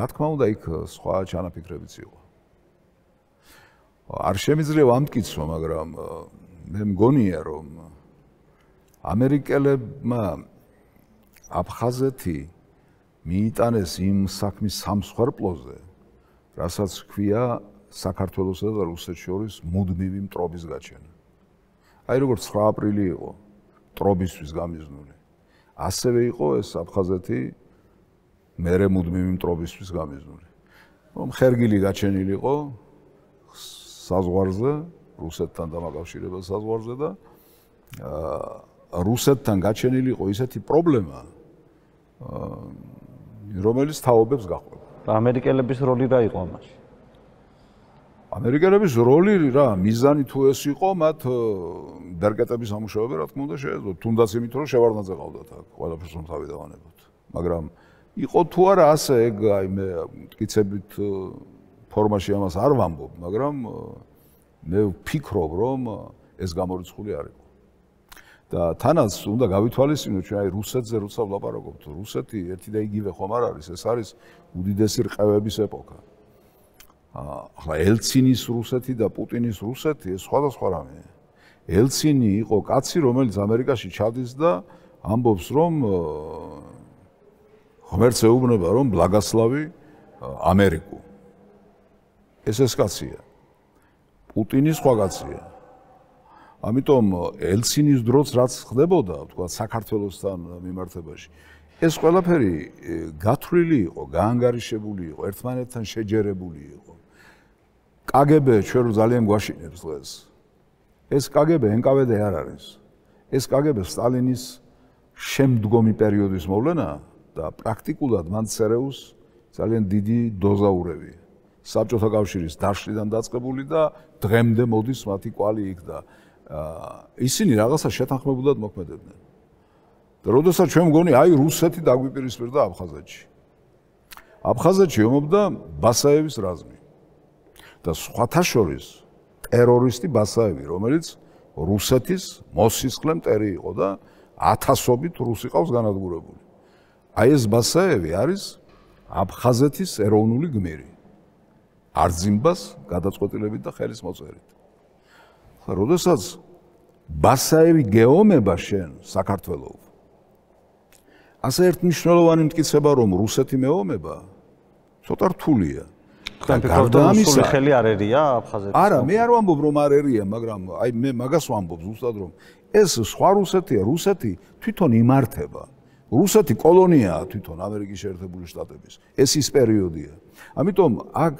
A: რა თქმა უნდა იქ სხვა ჩანაფიქრებიც იყო არ შემიძლია ამტკიცო, მაგრამ მე მგონია რომ ამერიკელებმა აფხაზეთი მიიტანეს იმ საქმის სამსხვერპლოზე, რასაც ქვია საქართველოსა და რუსეთ შორის მუდმივი მტრობის გაჩენა. აი როგორც 9 აპრილი იყო მტრობისთვის გამიზნული, ასევე იყო ეს აფხაზეთი მერე მუდმივი მტრობისთვის გამიზნული. რომ ხერგილი გაჩენილიყო, საზღვარზე, რუსეთთან დამაკავშირებელ საზღვარზე და რუსეთთან გაჩენილიყო ისეთი პრობლემა, რომელიც თაობებს გაყვება. და ამერიკელების როლი რა იყო ამაში? ამერიკელების როლი რა, მიზანი თუ ეს იყო, მათ დარგატების სამუშაოები რა თქმა უნდა შეეძლო, თუნდაც იმით რომ შევარდნაძე ყავდათ აქ, ყველაფერს რომ თავი დავანებოთ. მაგრამ იყო თუ არა ასე ეგ აი მე მკიცებით ფორმაში ამას არ ვამბობ, მაგრამ მე ვფიქრობ, რომ ეს გამორიცხული არის. და თანაც უნდა გავითვალისწინო ჩვენ აი რუსეთზე როცა ვლაპარაკობთ რუსეთი ერთი და იგივე ხომ არ არის ეს არის უდიდესი რყევების ეპოქა აა ახლა ელცინის რუსეთი და პუტინის რუსეთი ეს სხვადასხვა რამეა ელცინი იყო კაცი რომელიც ამერიკაში ჩადის და ამბობს რომ ღმერთს ეუბნება რომ ბლაგასლავი ამერიკული ესეს კაცია. პუტინის ხვაკაცია. ამიტომ ელცინის დროს რაც ხდებოდა, თქვა საქართველოსთან მიმართებაში, ეს ყველაფერი გათვლილი იყო, გაანგარიშებული იყო, ერთმანეთთან შეჯერებული იყო. KGB ჩვენ ძალიან გვაშინებს დღეს. ეს KGB NKVD არ არის. ეს KGB სტალინის შემდგომი პერიოდის მოვლენა და პრაქტიკულად მან ცერეუს ძალიან დიდი დოზაურებია. საბჭოთა კავშირის დაშლიდან დაწყებული და დღემდე მოდის მათი კვალი იქ და ისინი რაღაცა შეთანხმებულად მოქმედებდნენ. და როდესაც ჩვენ გონი აი რუსეთი დაგვიპირისპირდა აფხაზეთში. აფხაზეთში ომობდა ბასაევის რაზმი. და სხვათა შორის ტერორისტი ბასაევი, რომელიც რუსეთის მოსისხლე მტერი იყო და ათასობით რუსი ყავს განადგურებული. აი ეს ბასაევი არის აფხაზეთის ეროვნული გმირი. არძინბას გადაწყვეტილებით და ხელის მოწერით. ხა როდესაც ბასაევი გეომება შენ საქართველოს ასე ერთ მნიშვნელოვანი მткиცება რომ რუსეთი მეომება ცოტა რთულია. თან პეტროვის
B: ხელი არ ერია აფხაზეთს. არა, მე
A: არ ვამბობ რომ არ ერია, მაგრამ აი მე მაგას ვამბობ ზუსტად რომ ეს სხვა რუსეთია, რუსეთი თვითონ იმართება. რუსეთი კოლონიაა თვითონ ამერიკის შეერთებული შტატების. ეს ის პერიოდია. ამიტომ აქ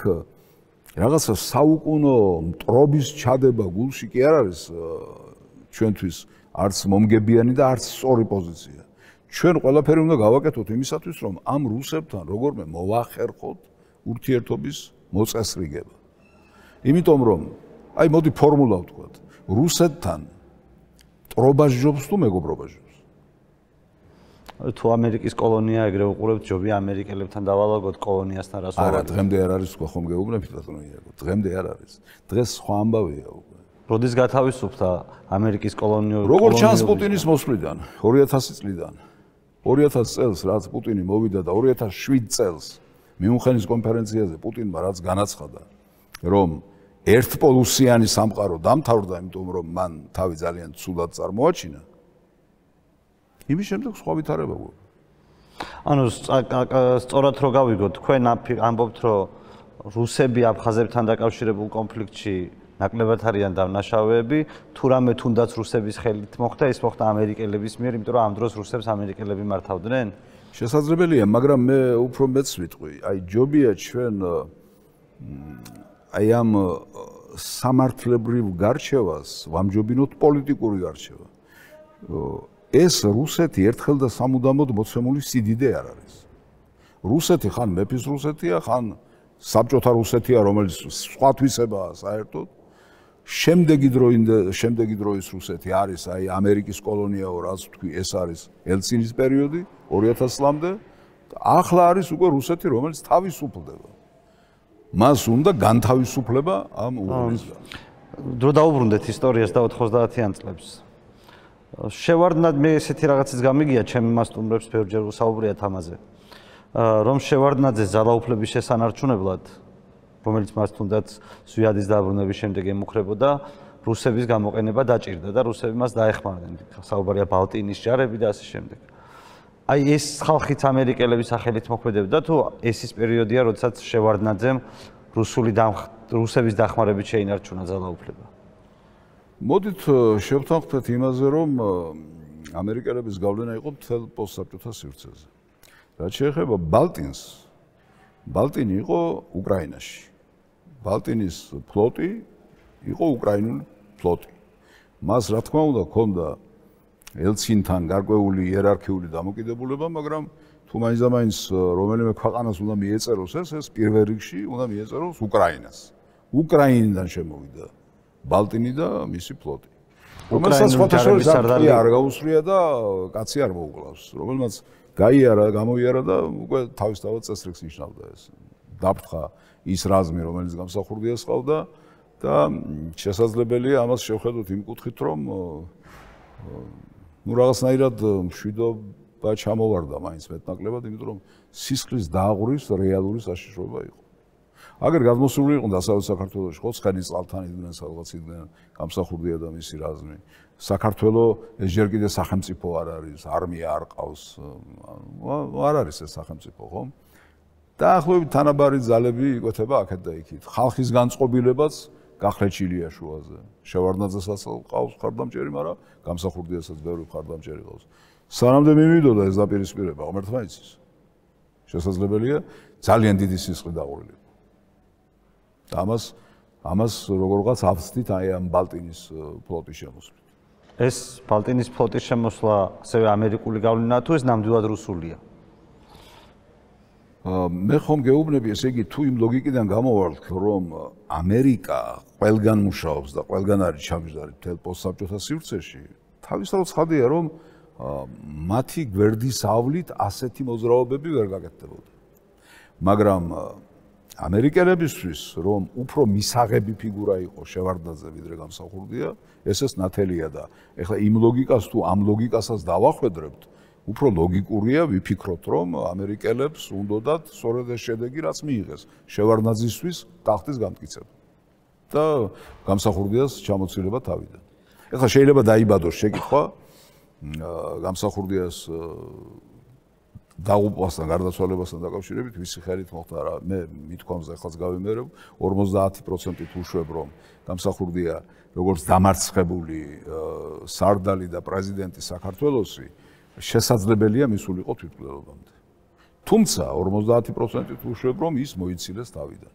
A: რაღაცა საუკუნო მტრობის ჩადება გულში კი არ არის ჩვენთვის არც მომგებიანი და არც სწორი პოზიცია. ჩვენ ყველაფერი უნდა გავაკეთოთ იმისათვის, რომ ამ რუსებთან როგორმე მოვახერხოთ ურთიერთობის მოწესრიგება. იმიტომ რომ აი მოდი ფორმულა ვთქვა, რუსეთთან პრობაჟობს თუ მეგობრობაჟობს? თუ ამერიკის კოლონია ეგრე უყურებთ ჯობი ამერიკელებთან
B: დავალაგოთ კოლონიასთან რას ვარ
A: დღემდე არ არის სხვა ხომ გეუბნები ბატონო იაგო დღემდე არ არის დღეს სხვა ამბავია როდის გათავისუფთა ამერიკის კოლონიო როგორ ჩანს პუტინის მოსვლიდან 2000 წლიდან 2000 წელს რაც პუტინი მოვიდა და 2007 წელს მიუნხენის კონფერენციაზე პუტინმა რაც განაცხადა რომ ერთპოლუსიანი სამყარო დამთავრდა იმიტომ რომ მან თავი ძალიან ცუდად წარმოაჩინა იმის შემდეგ სხვა ვითარება გვაქვს.
B: ანუ სწორად რო გავიგო, თქვენ ამბობთ, რომ რუსები აფხაზებთან დაკავშირებულ კონფლიქტში ნაკლებად არიან დამნაშავეები, თურმე თუნდაც რუსების ხელით მოხდა, ის მოხდა
A: ამერიკელების მიერ, იმიტომ რომ ამ დროს რუსებს ამერიკელები მართავდნენ. შესაძლებელია, მაგრამ მე უფრო მეც ვიტყვი, აი ჯობია ჩვენ აი ამ სამართლებრივ გარჩევას ვამჯობინოთ პოლიტიკური გარჩევა. ეს რუსეთი ერთხელ და სამუდამოდ მოცემული სიდიდე არ არის. რუსეთი ხან მეფის რუსეთია, ხან საბჭოთა რუსეთია, რომელიც სხვათვისებაა საერთოდ. შემდეგი დროინდა შემდეგი დროის რუსეთი არის აი ამერიკის კოლონიაო რაც თქვი, ეს არის ელცინის პერიოდი 2000 წლამდე. ახლა არის უკვე რუსეთი, რომელიც თავისუფლდება. მას უნდა განთავისუფლება ამ უბნის. დრო დაუბრუნდეთ ისტორიას და 90-იან წლებს. შევარდნად
B: მე ესეთი რაღაცის გამიგია ჩემ მასტუმრებს ბევრჯერ ვსაუბრია თამაზე რომ შევარდნაძე ზალაუფლების შესანარჩუნებლად რომელიც მას თუნდაც ზვიადის დაბრუნების შემდეგ ემუქრებოდა რუსების გამოყენება დაჭირდა და რუსები მას დაეხმარნენ საუბარია ბალტინის ჯარები და ასე შემდეგ აი ეს ხალხიც ამერიკელების სახელით მოქმედებდა თუ ეს ის პერიოდია როდესაც შევარდნაძემ რუსული რუსების დახმარებით
A: შეინარჩუნა ზალაუფლება მოდით э, შევთანხმდეთ იმაზე, რომ э, ამერიკელების გავლენა იყო მთელ პოსტსაბჭოთა სივრცეზე. რაც შეეხება ბალტინს, ბალტინი იყო უკრაინაში. ბალტინის ფლოტი იყო უკრაინული ფლოტი. მას რა თქმა უნდა ჰქონდა ელცინთან გარკვეული იერარქიული დამოკიდებულება, მაგრამ თუ მაინც და э, მაინც რომელიმე ქვეყანას უნდა მიეწეროს ეს, ეს პირველ რიგში უნდა მიეწეროს უკრაინას. უკრაინიდან შემოვიდა ბალტინი და მისი ფლოტი. რომელსაც ფოთაშორის არდალი არ გაუსრია და კაცი არ მოუკლავს, რომელსაც გაიარა, გამოიარა და უკვე თავისთავად წესრიგს ნიშნავდა ეს. დაფხა ის რაზმი, რომელიც გამსახურდიას ყავდა და შესაძლებელია ამას შევხედოთ იმ კუთხით, რომ ну რაღაცნაირად მშვიდობა ჩამოვარდა მაინც მეტნაკლებად, იმიტომ რომ სისხლის დააღვრის რეალური საშიშროება იყო. აგერ გადმოსული იყო დასავლეთ საქართველოს ხო ცხენის წალთან იდგნენ სადღაც იდგნენ გამსახურდი ადამიანის რაზმი საქართველო ეს ჯერ კიდე სახელმწიფო არ არის არმია არ ყავს არ არის ეს სახელმწიფო ხო და ახლობი თანაბარი ძალები იკვეთება აქეთ და იქით ხალხის განწყობილებაც გახლეჩილია შუაზე შევარდნაძესაც ყავს ხარდამჭერი მაგრამ გამსახურდიასაც ბევრი ხარდამჭერი ყავს სანამდე მივიდოდა ეს დაპირისპირება ღმერთმა იცის შესაძლებელია ძალიან დიდი სისხლი დაღურილი და ამას ამას როგორღაც ავსთით აი ამ ბალტინის ფლოტის შემოსვლით. ეს ბალტინის ფლოტის
B: შემოსვლა ასევე ამერიკული გავლენა თუ ეს ნამდვილად რუსულია?
A: აა მე ხომ გეუბნები, ესე იგი თუ იმ ლოგიკიდან გამოვალთ, რომ ამერიკა ყველგან მუშაობს და ყველგან არის ჩამჯდარი მთელ პოსტსაბჭოთა სივრცეში, თავისთავად ცხადია, რომ მათი გვერდის ავლით ასეთი მოძრაობები ვერ გაკეთდებოდა. მაგრამ ამერიკელებისთვის რომ უფრო მისაღები ფიგურა იყო შევარდაძე ვიდრე გამსახურდია ესეც ნათელია და ეხლა იმ ლოგიკას თუ ამ ლოგიკასაც დავახვედრებთ უფრო ლოგიკურია ვიფიქროთ რომ ამერიკელებს უნდათ სწორედ ეს შედეგი რაც მიიღეს შევარდაძისთვის ტახტის გამტკიცება და გამსახურდიას ჩამოცილება თავიდან ეხლა შეიძლება დაიბადოს შეკითხვა გამსახურდიას დაუპასთან გარდაცვალებასთან დაკავშირებით ვისი ხერით მოხდა რა მე მithkomze ხალს გავიმერებ 50% თუ შევ რომ გამსახურდია როგორც დამარცხებული სარდალი და პრეზიდენტი საქართველოსი შესაძლებელია მისულიყო თვითმკვლელობამდე თუმცა 50% თუ შევ რომ ის მოიცილეს თავიდან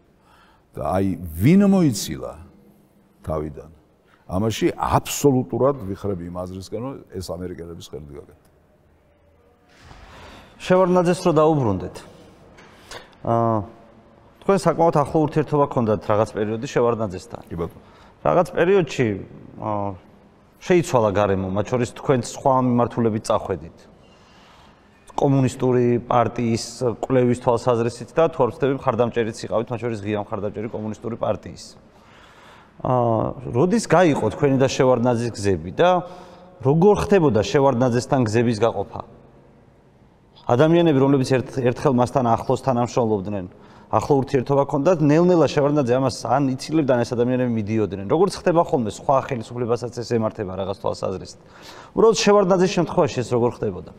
A: და აი ვინ მოიცილა თავიდან ამაში აბსოლუტურად ვიხრები იმ აზრისგან რომ ეს ამერიკელების ხელით გაკეთდა შევარნაძეს რო დაუბრუნდეთ.
B: აა თქვენ საკმაოდ ახლო ურთიერთობა ჰქონდათ რაღაც პერიოდში შევარნაძესთან. კი ბატონო. რაღაც პერიოდში აა შეიცვალა გარემო, მათ შორის თქვენ სხვა მიმართულებით წახვედით. კომუნისტური პარტიის კვლევის თვალსაზრისით და თორმსდები მხარდამჭერიც იყავით, მათ შორის ღია მხარდამჭერი კომუნისტური პარტიის. აა როდის გაიყო თქვენი და შევარნაძის გზები და როგორ ხდებოდა შევარნაძესთან გზების გაყოფა? აა ადამიანები რომლებიც ერთ ერთხელ მასთან ახლოს თანამშრომლობდნენ ახლო ურთიერთობა ჰქონდათ ნელ-ნელა შევარდნაძე ამას ან იცილებდნენ ეს ადამიანები მიდიოდნენ როგორც ხდება ხოლმე სხვა ხელისუფლებასაც ეს ემართება რაღაც თვალსაზრისით უბრალოდ შევარდნაძის შემთხვევაში ეს როგორ ხდებოდა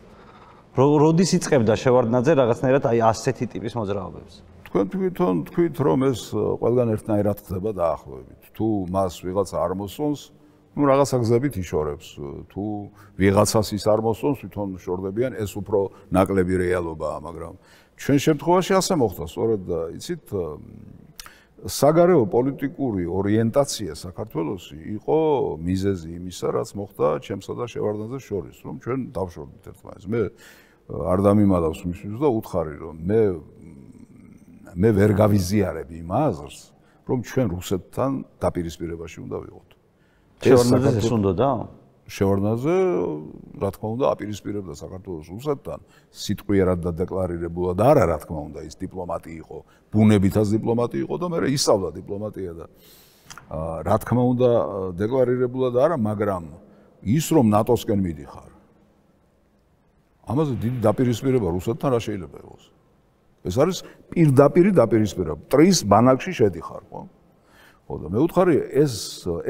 B: როდის იწებდა შევარდნაძე რაღაცნაირად აი ასეთი ტიპის მოძრაობებს
A: თქვენ თვითონ თქვით რომ ეს ყველგან ერთნაირად ხდება დაახლოებით თუ მას ვიღაც არ მოსწონს ну რაღაცა გზებით იშორებს თუ ვიღაცას ის არ მოსწონს თვითონ შორდებიან ეს უფრო ნაკლები რეალობაა მაგრამ ჩვენ შემთხვევაში ასე მოხდა სწორედ იცით საგარეო პოლიტიკური ორიენტაცია საქართველოსი იყო მიზეზი იმისა რაც მოხდა ჩემსა და შევარდანაძეს შორის რომ ჩვენ დავშორდით ერთმანეთს მე არ დამიმალავს მისთვის და უთხარი რომ მე მე ვერ გავიზიარებ იმ აზრს რომ ჩვენ რუსეთთან დაპირისპირებაში უნდა ვიყოთ შევარდნაძეს ეს უნდა და? შევარდნაძე რა თქმა უნდა აპირისპირებდა საქართველოს რუსეთთან სიტყვიერად და დაკლარირებულად არა რა თქმა უნდა ის დიპლომატი იყო ბუნებითაც დიპლომატი იყო და მე რა ისავდა დიპლომატია და რა თქმა უნდა დაკლარირებულად არა მაგრამ ის რომ ნატოსკენ მიდიხარ ამაზე დიდი დაპირისპირება რუსეთთან რა შეიძლება იყოს ეს არის პირდაპირი დაპირისპირება ტრის ბანაკში შედიხარ ხო? ხოდა მე ვუთხარი ეს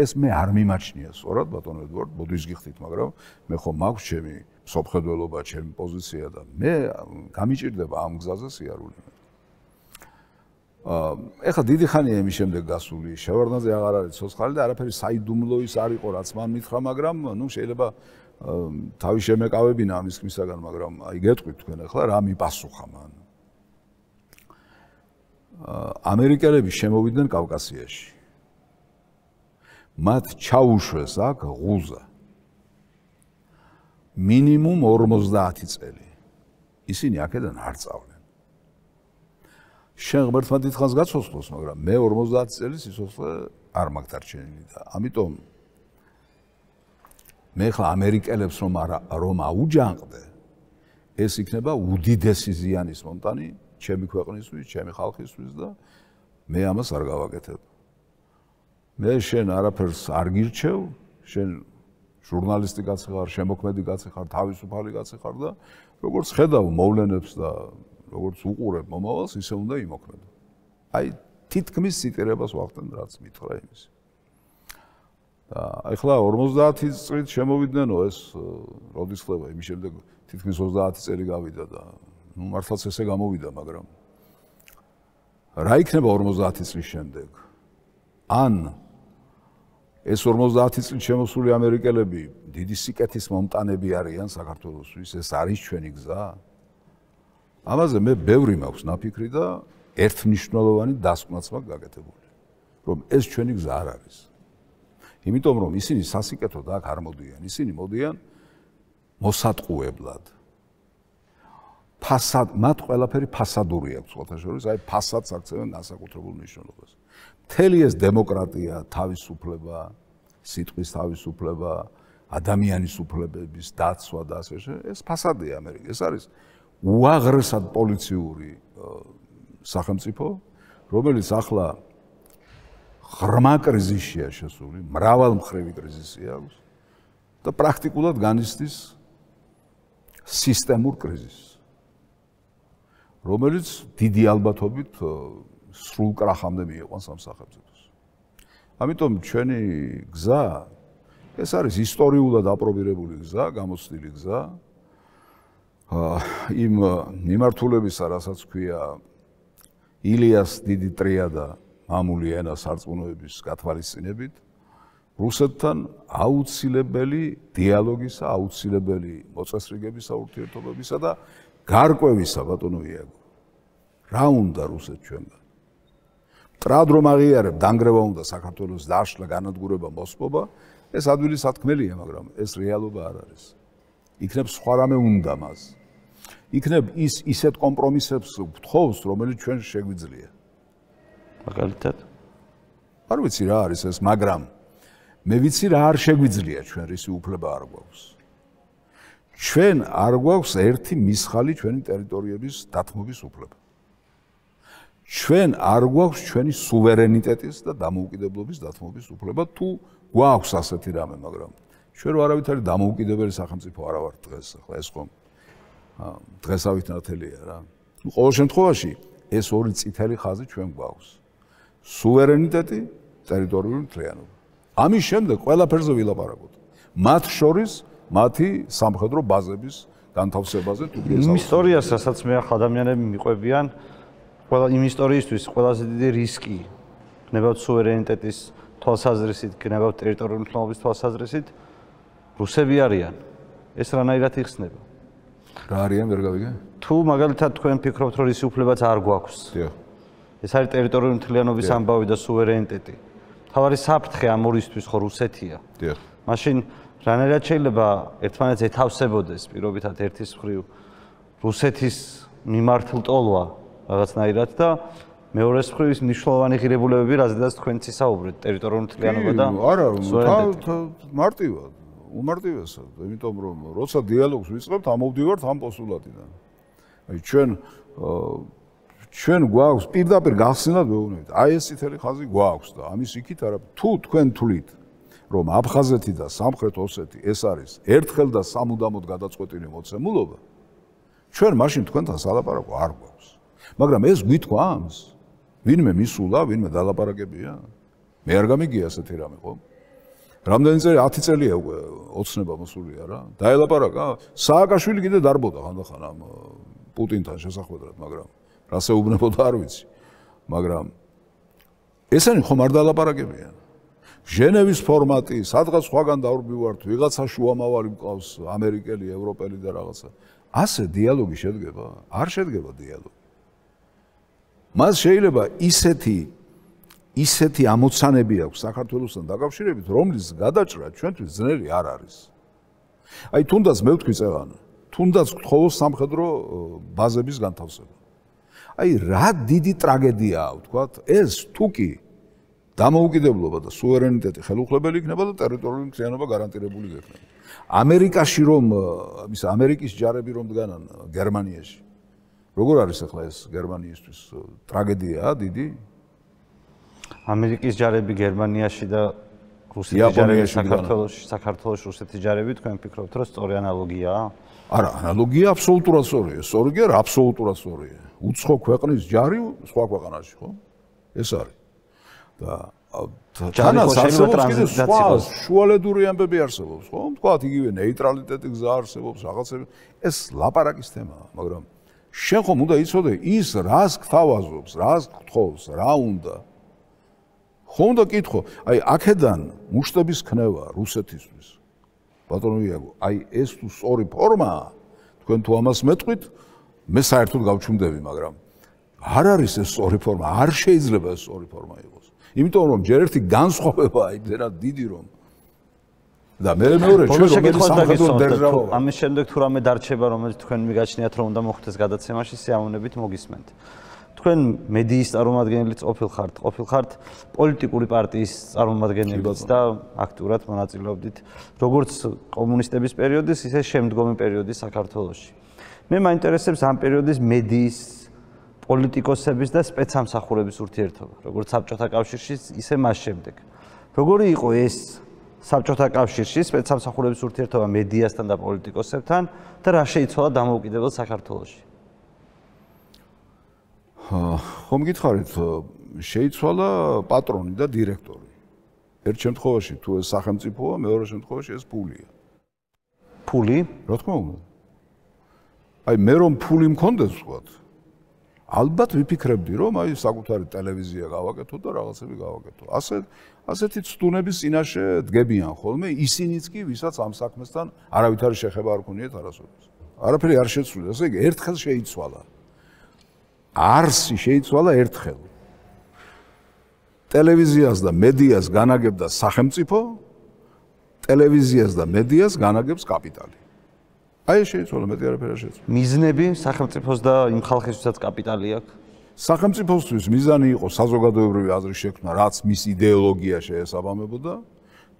A: ეს მე არ მიმაჩნია სწორად ბატონ ედვარდ ბოდიშს გიხდით მაგრამ მე ხო მაქვს ჩემი სოფხედველობა ჩემი პოზიცია და მე გამიჭirdება ამ გზაზე სიარული მე ეხა დიდი ხანია იმის შემდეგ გასული შევარნაძე აღარ არის სოცხალი და არაფერი საიდუმლოის არ იყო რაც მან მითხრა მაგრამ ნუ შეიძლება თავი შემეკავებინა ამის ხმისაგან მაგრამ აი გეტყვით თქვენ ახლა რა მიპასუხა მან ამერიკელები შემოვიდნენ კავკასიაში. მათ ჩაუშვეს აქ ღუზა მინიმუმ 50 წელი ისინი აქედან არ წავლენ შენ ღმერთმა დიდხანს გაცოცხლოს მაგრამ მე 50 წელი სიცოცხლე არ მაგ დარჩენილი და ამიტომ მე ხა ამერიკელებს რომ არა რომ აუჯანყდე ეს იქნება უდიდესი ზიანის მომტანი ჩემი ქვეყნისთვის ჩემი ხალხისთვის და მე ამას არ გავაკეთებ მე შენ არაფერს არ გირჩევ, შენ ჟურნალისტიკაც ხარ, შემოქმედი კაცი ხარ, თავისუფალი კაცი ხარ და როგორც ხედავ მოვლენებს და როგორც უყურებ მომავალს, ისე უნდა იმოქმედო. აი თითქმის ციტირებას ვახდენ რაც მითხრა იმის. და ახლა 50 წლით შემოვიდნენო ეს როდის ხდება იმის შემდეგ თითქმის 30 წელი გავიდა და ну მართლაც ესე გამოვიდა, მაგრამ რა იქნება 50 წლის შემდეგ? ან ეს 50 წლის შემოსული ამერიკელები დიდი სიკეთის მომტანები არიან საქართველოსთვის, ეს არის ჩვენი გზა. ამაზე მე ბევრი მაქვს ნაფიქრი და ერთნიშნულოვანი დასკვნაც მაქვს გაკეთებული, რომ ეს ჩვენი გზა არ არის. იმიტომ რომ ისინი სასიკეთო და აქ არ მოდიან, ისინი მოდიან მოსატყუებლად. ფასად, მათ ყველაფერი ფასადური აქვს, თქვათ შორის, აი ფასადს აქცევენ განსაკუთრებულ მნიშვნელობას. მთელი ეს დემოკრატია, თავისუფლება, სიტყვის თავისუფლება, ადამიანის უფლებების დაცვა და ასე შემდეგ, ეს ფასადია ამერიკა. ეს არის უაღრესად პოლიციური სახელმწიფო, რომელიც ახლა ღრმა კრიზისშია შესული, მრავალ მხრივი კრიზისი აქვს და პრაქტიკულად განიცდის სისტემურ კრიზისს, რომელიც დიდი ალბათობით სრულ კрахამდე მიიყვანს ამ სახელმწიფოს. ამიტომ ჩვენი გზა ეს არის ისტორიულად აპრობირებული გზა, გამოცდილი გზა. აა იმ მიმართულებისა, რასაც ქვია ილიას დიდი ტრიადა მამული ენა სარწმუნოების გათვალისწინებით რუსეთთან აუცილებელი დიალოგისა, აუცილებელი მოწესრიგებისა, ურთიერთობებისა და გარკვევისა ბატონო იაგო. რა უნდა რუსეთ ჩვენგან? ტრად რომ აღიარებ დაנגრევა უნდა საქართველოს დაშლა განადგურება მოსპობა ეს ადვილი სათქმელია მაგრამ ეს რეალობა არ არის იქნებ სხვა რამე უნდა მას იქნებ ის ისეთ კომპრომისებს გთხოვს რომელიც ჩვენ შეგვიძლია მაგალითად არ ვიცი რა არის ეს მაგრამ მე ვიცი რა არ შეგვიძლია ჩვენ რისი უფლება არ გვაქვს ჩვენ არ გვაქვს ერთი მისხალი ჩვენი ტერიტორიების დათმობის უფლება ჩვენ არ გვაქვს ჩვენი სუვერენიტეტის და დამოუკიდებლობის დათმობის უფლება თუ გვაქვს ასეთი რამე, მაგრამ ჩვენ ვარავით არის დამოუკიდებელი სახელმწიფო არა ვარ დღეს, ხო ეს ხომ დღესავით ნათელია რა. ნუ ყოველ შემთხვევაში ეს ორი წითელი ხაზი ჩვენ გვაქვს. სუვერენიტეტი, ტერიტორიული მთლიანობა. ამის შემდეგ ყველაფერზე ვილაპარაკოთ. მათ შორის მათი სამხედრო ბაზების განთავსებაზე თუ ეს ისტორიას, რასაც მე
B: ახ ადამიანები მიყვებიან, ყველა იმ ისტორიისთვის ყველაზე დიდი რისკი გნებავთ სუვერენიტეტის თვალსაზრისით, გნებავთ ტერიტორიული მნიშვნელობის თვალსაზრისით რუსები არიან. ეს რანაირად იხსნება? რა არიან, ვერ გავიგე? თუ მაგალითად თქვენ ფიქრობთ, რომ ისი უფლებაც არ გვაქვს. დიო. ეს არის ტერიტორიული მთლიანობის ამბავი და სუვერენიტეტი. თავარი საფრთხე ამ ორისთვის ხო რუსეთია. დიო. მაშინ რანაირად შეიძლება ერთმანეთს ეთავსებოდეს პირობითად ერთის მხრივ რუსეთის მიმართ ლტოლვა რაღაცნაირად და მეორე მხრივ ის მნიშვნელოვანი ღირებულებები, რაზედაც თქვენ ცისაუბრეთ, ტერიტორიული თლიანობა და არა,
A: მარტივა, უმარტივესა, იმიტომ რომ როცა დიალოგს ვიწყებთ, ამოვდივართ ამ პოსულატიდან. აი ჩვენ ჩვენ გვაქვს პირდაპირ გახსნათ მეუბნებით. აი ეს თითელი ხაზი გვაქვს და ამის იქით არა თუ თქვენ თulit რომ აფხაზეთი და სამხრეთ ოსეთი ეს არის ერთხელ და სამუდამოდ გადაწყვეტილი მოცემულობა ჩვენ მაშინ თქვენთან სალაპარაკო არ გვა მაგრამ ეს გვითხავს ვინმე მისულა, ვინმე დალაპარაკებია? მე არ გამიგია ასეთი რამე, ხო? რამდენი წელი 10 წელია უკვე ოცნება მოსულია რა. დაელაპარაკა სააკაშვილი კიდე დარბოდა ხანდახან ამ პუტინთან შესახვედრად, მაგრამ რასე უბნებოდა არ ვიცი. მაგრამ ესენი ხომ არ დალაპარაკებიან? ჟენევის ფორმატი, სადღაც სხვაგან დაურბივართ, ვიღაცა შუამავალი მყავს, ამერიკელი, ევროპელი და რაღაცა. ასე დიალოგი შედგება? არ შედგება დიალოგი. მას შეიძლება ისეთი ისეთი ამოცანები აქვს საქართველოსთან დაკავშირებით, რომლის გადაჭრა ჩვენთვის ძნელი არ არის. აი თუნდაც მე ვთქვი წეღანო, თუნდაც ხოლოს სამხედრო ბაზების განთავსება. აი რა დიდი ტრაგედიაა, ვთქვათ, ეს თუკი დამოუკიდებლობა და სუვერენიტეტი ხელუხლებელი იქნება და ტერიტორიული მთლიანობა გარანტირებული იქნება. ამერიკაში რომ ის ამერიკის ჯარები რომ დგანან გერმანიაში როგორ არის ახლა ეს გერმანიისთვის ტრაგედია დიდი
B: ამერიკის ჯარები გერმანიაში და
A: რუსეთის ჯარები საქართველოში
B: საქართველოს რუსეთის ჯარები თქვენ ფიქრობთ რომ სწორი ანალოგიაა
A: არა ანალოგია აბსოლუტურად სწორია სწორი კი არა აბსოლუტურად სწორია უცხო ქვეყნის ჯარი სხვა ქვეყანაში ხო ეს არის და ჯანას ასე ტრანზიტაციას შუალედური ამბები არსებობს ხო თქვათ იგივე ნეიტრალიტეტი გზა არსებობს რაღაცები ეს ლაპარაკის თემაა მაგრამ შენ ხომ უნდა იცოდე ის რას გთავაზობს, რას გთხოვს, რა უნდა. ხომ და კითხო, აი აქედან მუშტების ხნევა რუსეთისთვის. ბატონო იაგო, აი ეს თუ სწორი ფორმაა, თქვენ თუ ამას მეტყვით, მე საერთოდ გავჩუმდები, მაგრამ არ არის ეს სწორი ფორმა, არ შეიძლება ეს სწორი ფორმა იყოს. იმიტომ რომ ჯერ ერთი განსხვავება აი ძერა დიდი რომ და მე მეორე შეგვიძლია
B: ამის შემდეგ თუ რამე დარჩება რომელიც თქვენ მიგაჩნიათ რომ უნდა მოხდეს გადაცემაში სიამოვნებით მოგისმენთ თქვენ მედიის წარმომადგენელიც ყოფილ ხართ ყოფილ ხართ პოლიტიკური პარტიის წარმომადგენელიც და აქტიურად მონაწილეობდით როგორც კომუნისტების პერიოდის ისე შემდგომი პერიოდის საქართველოსში მე მაინტერესებს ამ პერიოდის მედიის პოლიტიკოსების და სპეცსამსახურების ურთიერთობა როგორც საბჭოთა კავშირში ისე მას შემდეგ როგორი იყო ეს საბჭოთა კავშირში სპეცსამსახურების ურთიერთობა მედიასთან და პოლიტიკოსებთან და რა შეიძლება დამოუკიდებელ საქართველოში?
A: ხო, რომ გითხარით, შეიცვალა პატრონი და დირექტორი. ერთ შემთხვევაში თუ ეს სახელმწიფოა, მეორე შემთხვევაში ეს ფულია. ფული? რა თქმა უნდა. აი, მე რომ ფული მქონდეს, ვთქვათ, ალბათ ვიფიქრებდი, რომ აი საკუთარი ტელევიზია გავაკეთო და რაღაცები გავაკეთო. ასე ასეთი ცდუნების წინაშე დგებიან ხოლმე ისინიც კი, ვისაც ამ საქმესთან არავითარი შეხება არ ქონიათ არასოდეს. არაფერი არ შეცვლი, ასე იგი ერთხელ შეიცვალა. არსი შეიცვალა ერთხელ. ტელევიზიას და მედიას განაგებდა სახელმწიფო, ტელევიზიას და მედიას განაგებს კაპიტალი. აი შეიცვალა მეტი არაფერი არ შეცვლი.
B: მიზნები სახელმწიფოს და იმ ხალხისთვისაც კაპიტალი აქვს.
A: სახელმწიფოსთვის მიზანი იყო საზოგადოებრივი აზრის შექმნა, რაც მის идеოლოგია შეესაბამებოდა.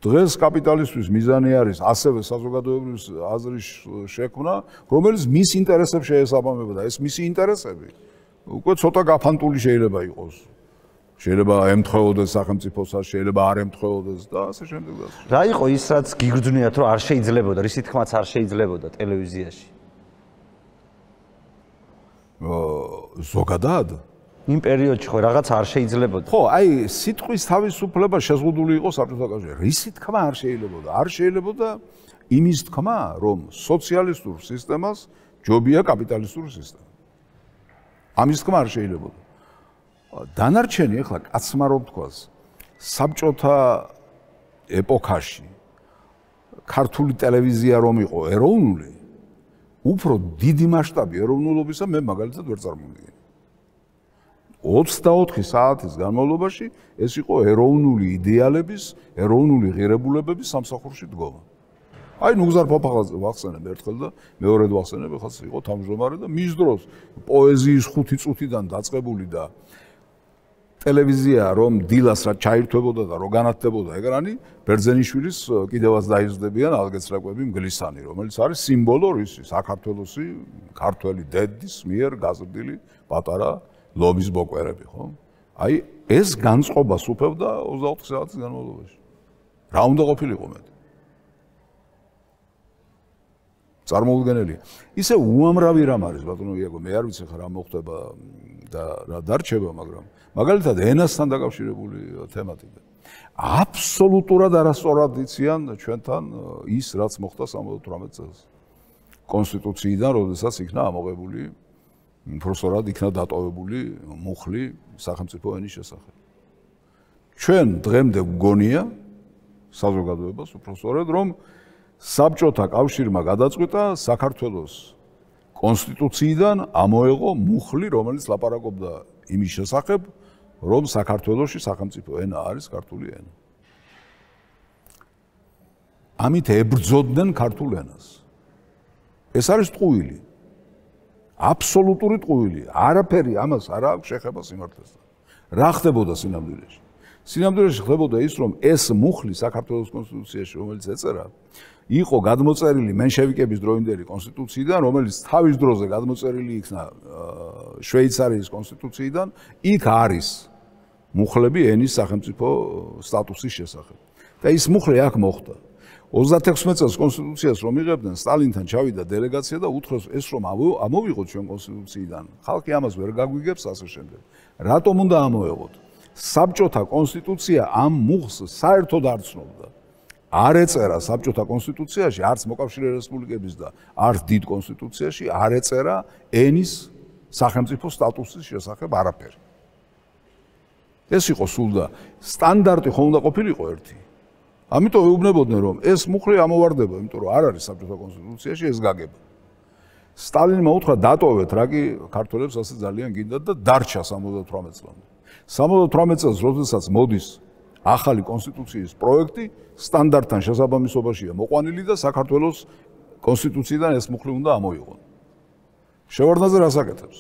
A: დღეს კაპიტალისტვის მიზანი არის ასევე საზოგადოებრივი აზრის შექმნა, რომელიც მის ინტერესებს შეესაბამებოდა. ეს მისი ინტერესები უკვე ცოტა გაფანტული შეიძლება იყოს. შეიძლება ემთხოვოდეს სახელმწიფოს, შეიძლება არ ემთხოვოდეს და ასე შემდეგ და ასე.
B: რა იყო ის, რაც გიგრძნიათ, რომ არ შეიძლებაოდა, რითი თქმაც არ შეიძლებაოდა
A: ტელევიზიაში? ო, ზოგადად? აა იმ პერიოდში ხო რაღაც არ შეიძლებოდა. ხო, აი სიტყვის თავისუფლება შეზღუდული იყო საბჭოთა კავშირში. რისი თქმა არ შეიძლებაოდა. არ შეიძლებაოდა იმის თქმა, რომ სოციალისტურ სისტემას ჯობია კაპიტალისტურ სისტემა. ამის თქმა არ შეიძლებაოდა. დანარჩენი ახლა კაცმა რომ თქვას საბჭოთა ეპოქაში ქართული ტელევიზია რომ იყო ეროვნული, უფრო დიდი მასშტაბი ეროვნულობისა მე მაგალითად ვერ წარმოვიდგენი. 24 საათის განმავლობაში ეს იყო ეროვნული იდეალების, ეროვნული ღირებულებების სამსახურში დგომა. აი ნუგზარ ფაფახაძე ვახსენებ ერთხელ და მეორედ ვახსენებ ხაც იყო თამჟომარე და მის დროს პოეზიის 5 წუთიდან დაწყებული და ტელევიზია რომ დილას რა ჩაირთვებოდა და რო განათდებოდა ეკრანი ბერძენიშვილის კიდევაც დაიზრდებიან ალგეცრაკვები მგლისანი რომელიც არის სიმბოლო რუსის საქართველოსი ქართველი დედის მიერ გაზრდილი პატარა ლობის მოყერები, ხო? აი, ეს განწყობას უფევდა 24 საათის განმავლობაში. რა უნდა ყოფილიყო მე? წარმოუდგენელია. ისე უამრავი რამ არის, ბატონო იაგო, მე არ ვიცი ხა რა მოხდება და რა დარჩება, მაგრამ მაგალითად ენასთან დაკავშირებული თემატიკა. აბსოლუტურად არასწორად იციან ჩვენთან ის, რაც მოხდა 78 წელს. კონსტიტუციიდან, როდესაც იქნა ამოღებული უბრალოდ იქნა დატოვებული მუხლი სახელმწიფო ენის შესახებ. ჩვენ დღემდე გვგონია საზოგადოებას უბრალოდ რომ საბჭოთა კავშირმა გადაწყვიტა საქართველოს კონსტიტუციიდან ამოეღო მუხლი რომელიც ლაპარაკობდა იმის შესახებ რომ საქართველოსი სახელმწიფო ენა არის ქართული ენა. ამით ებრძოდნენ ქართულ ენას. ეს არის წყვილი აბსოლუტური ტყუილი. არაფერი ამას არ აქვს შეხება სიმართლესთან. რა ხდებოდა სინამდვილეში? სინამდვილეში ხდებოდა ის, რომ ეს მუხლი საქართველოს კონსტიტუციაში, რომელიც ეწერა, იყო გადმოწერილი მენშევიკების დროინდელი კონსტიტუციიდან, რომელიც თავის დროზე გადმოწერილი იქნა შვეიცარიის კონსტიტუციიდან, იქ არის მუხლები ენის სახელმწიფო სტატუსის შესახებ. და ის მუხლი აქ მოხდა. 36 წელს კონსტიტუციას რომ იღებდნენ, სტალინთან ჩავიდა დელეგაცია და უთხრეს ეს რომ ამოვიღოთ ჩვენ კონსტიტუციიდან. ხალხი ამას ვერ გაგვიგებს ასე შემდეგ. რატომ უნდა ამოეღოთ? საბჭოთა კონსტიტუცია ამ მუხს საერთოდ არ ცნობდა. არ ეწერა საბჭოთა კონსტიტუციაში, არც მოკავშირე რესპუბლიკების და არც დიდ კონსტიტუციაში არ ეწერა ენის სახელმწიფო სტატუსის შესახებ არაფერი. ეს იყო სულ და სტანდარტი ხომ უნდა ყოფილიყო ერთი. ამიტომ ეუბნებოდნენ რომ ეს მუხრი ამოواردება, იმიტომ რომ არ არის საბჭოთა კონსტიტუციაში ეს გაგება. სტალინმა უთხრა დატოვეთ რაკი ქართველებს ასე ძალიან გინდათ და დარჩა 78 წლამდე. 78 წელს როდესაც მოდის ახალი კონსტიტუციის პროექტი სტანდარტთან შესაბამისობაშია მოყვანილი და საქართველოს კონსტიტუციიდან ეს მუხლი უნდა ამოიღონ. შევარდნაძე რას აკეთებს?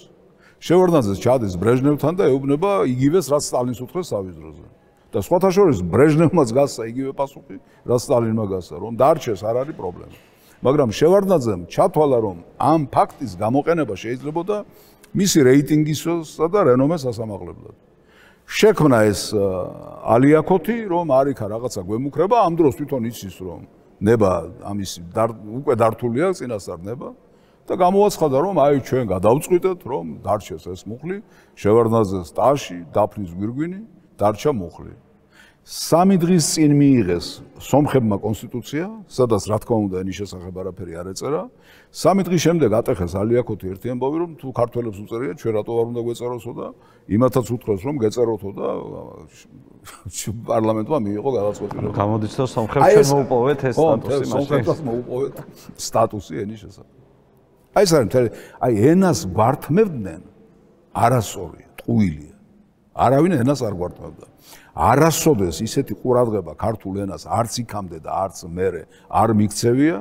A: შევარდნაძე ჩადის ბრეჟნევთან და ეუბნება იგივეს, რაც სტალინს უთხრეს სავიზროზე. და სხვათა შორის ბრეჟნევმაც გასა იგივე პასუხი, რაც სტალინმა გასა, რომ დარჩეს არ არის პრობლემა. მაგრამ შევარდნაძემ ჩათვალა, რომ ამ ფაქტის გამოყენება შეიძლება და მისი რეიტინგისა და რენომეს ასამაღლებლად. შექმნა ეს ალიაკოთი, რომ არიქა რაღაცა გვემუქრება, ამ დროს თვითონ იცის, რომ ნება ამის უკვე დართულია წინასწარ ნება და გამოაცხადა, რომ აი ჩვენ გადავწყვიტეთ, რომ დარჩეს ეს მუხლი შევარდნაძეს ტაში, დაფნის გვირგვინი დარჩა მუხლი. სამი დღის წინ მიიღეს სომხებმა კონსტიტუცია, სადაც რა თქმა უნდა ენის შესახებ არაფერი არ ეწერა. სამი დღის შემდეგ ატეხეს ალიაკოთი ერთიანბავი რომ თუ ქართველებს უწერია, ჩვენ რატო არ უნდა გვეწეროსო და იმათაც უთხრეს რომ გეწეროთო და პარლამენტმა მიიღო გადაწყვეტილება. გამოდის და სომხებს ჩვენ მოუპოვეთ ეს სტატუსი, მაგრამ სომხებს მოუპოვეთ სტატუსი ენის შესახებ. აი ეს არის, აი ენას ვართმევდნენ არასორი, ტყუილი. არავინ ენას არ გვარტავდა. არასოდეს ისეთი ყურადღება ქართულ ენას არც იქამდე და არც მერე არ მიქცევია,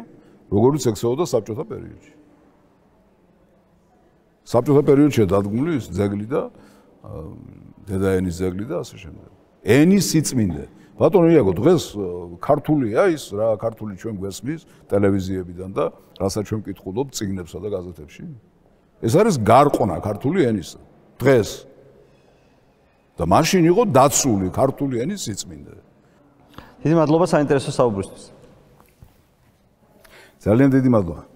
A: როგორც ექსეოდა საბჭოთა პერიოდში. საბჭოთა პერიოდში დადგმული ის ძეგლი და დედაენის ძეგლი და ასე შემდეგ. ენის სიწმინდე. ბატონო იაგო, დღეს ქართულია ის რა, ქართული ჩვენ გვესმის ტელევიზიებიდან და რასაც ჩვენ მკითხულობ წიგნებსა და გაზეთებში. ეს არის გარყონა ქართული ენისა. დღეს და მაშინ იყო დაცული ქართული ენის სიწმინდე. დიდი მადლობა საინტერესო საუბრისთვის. ძალიან დიდი მადლობა.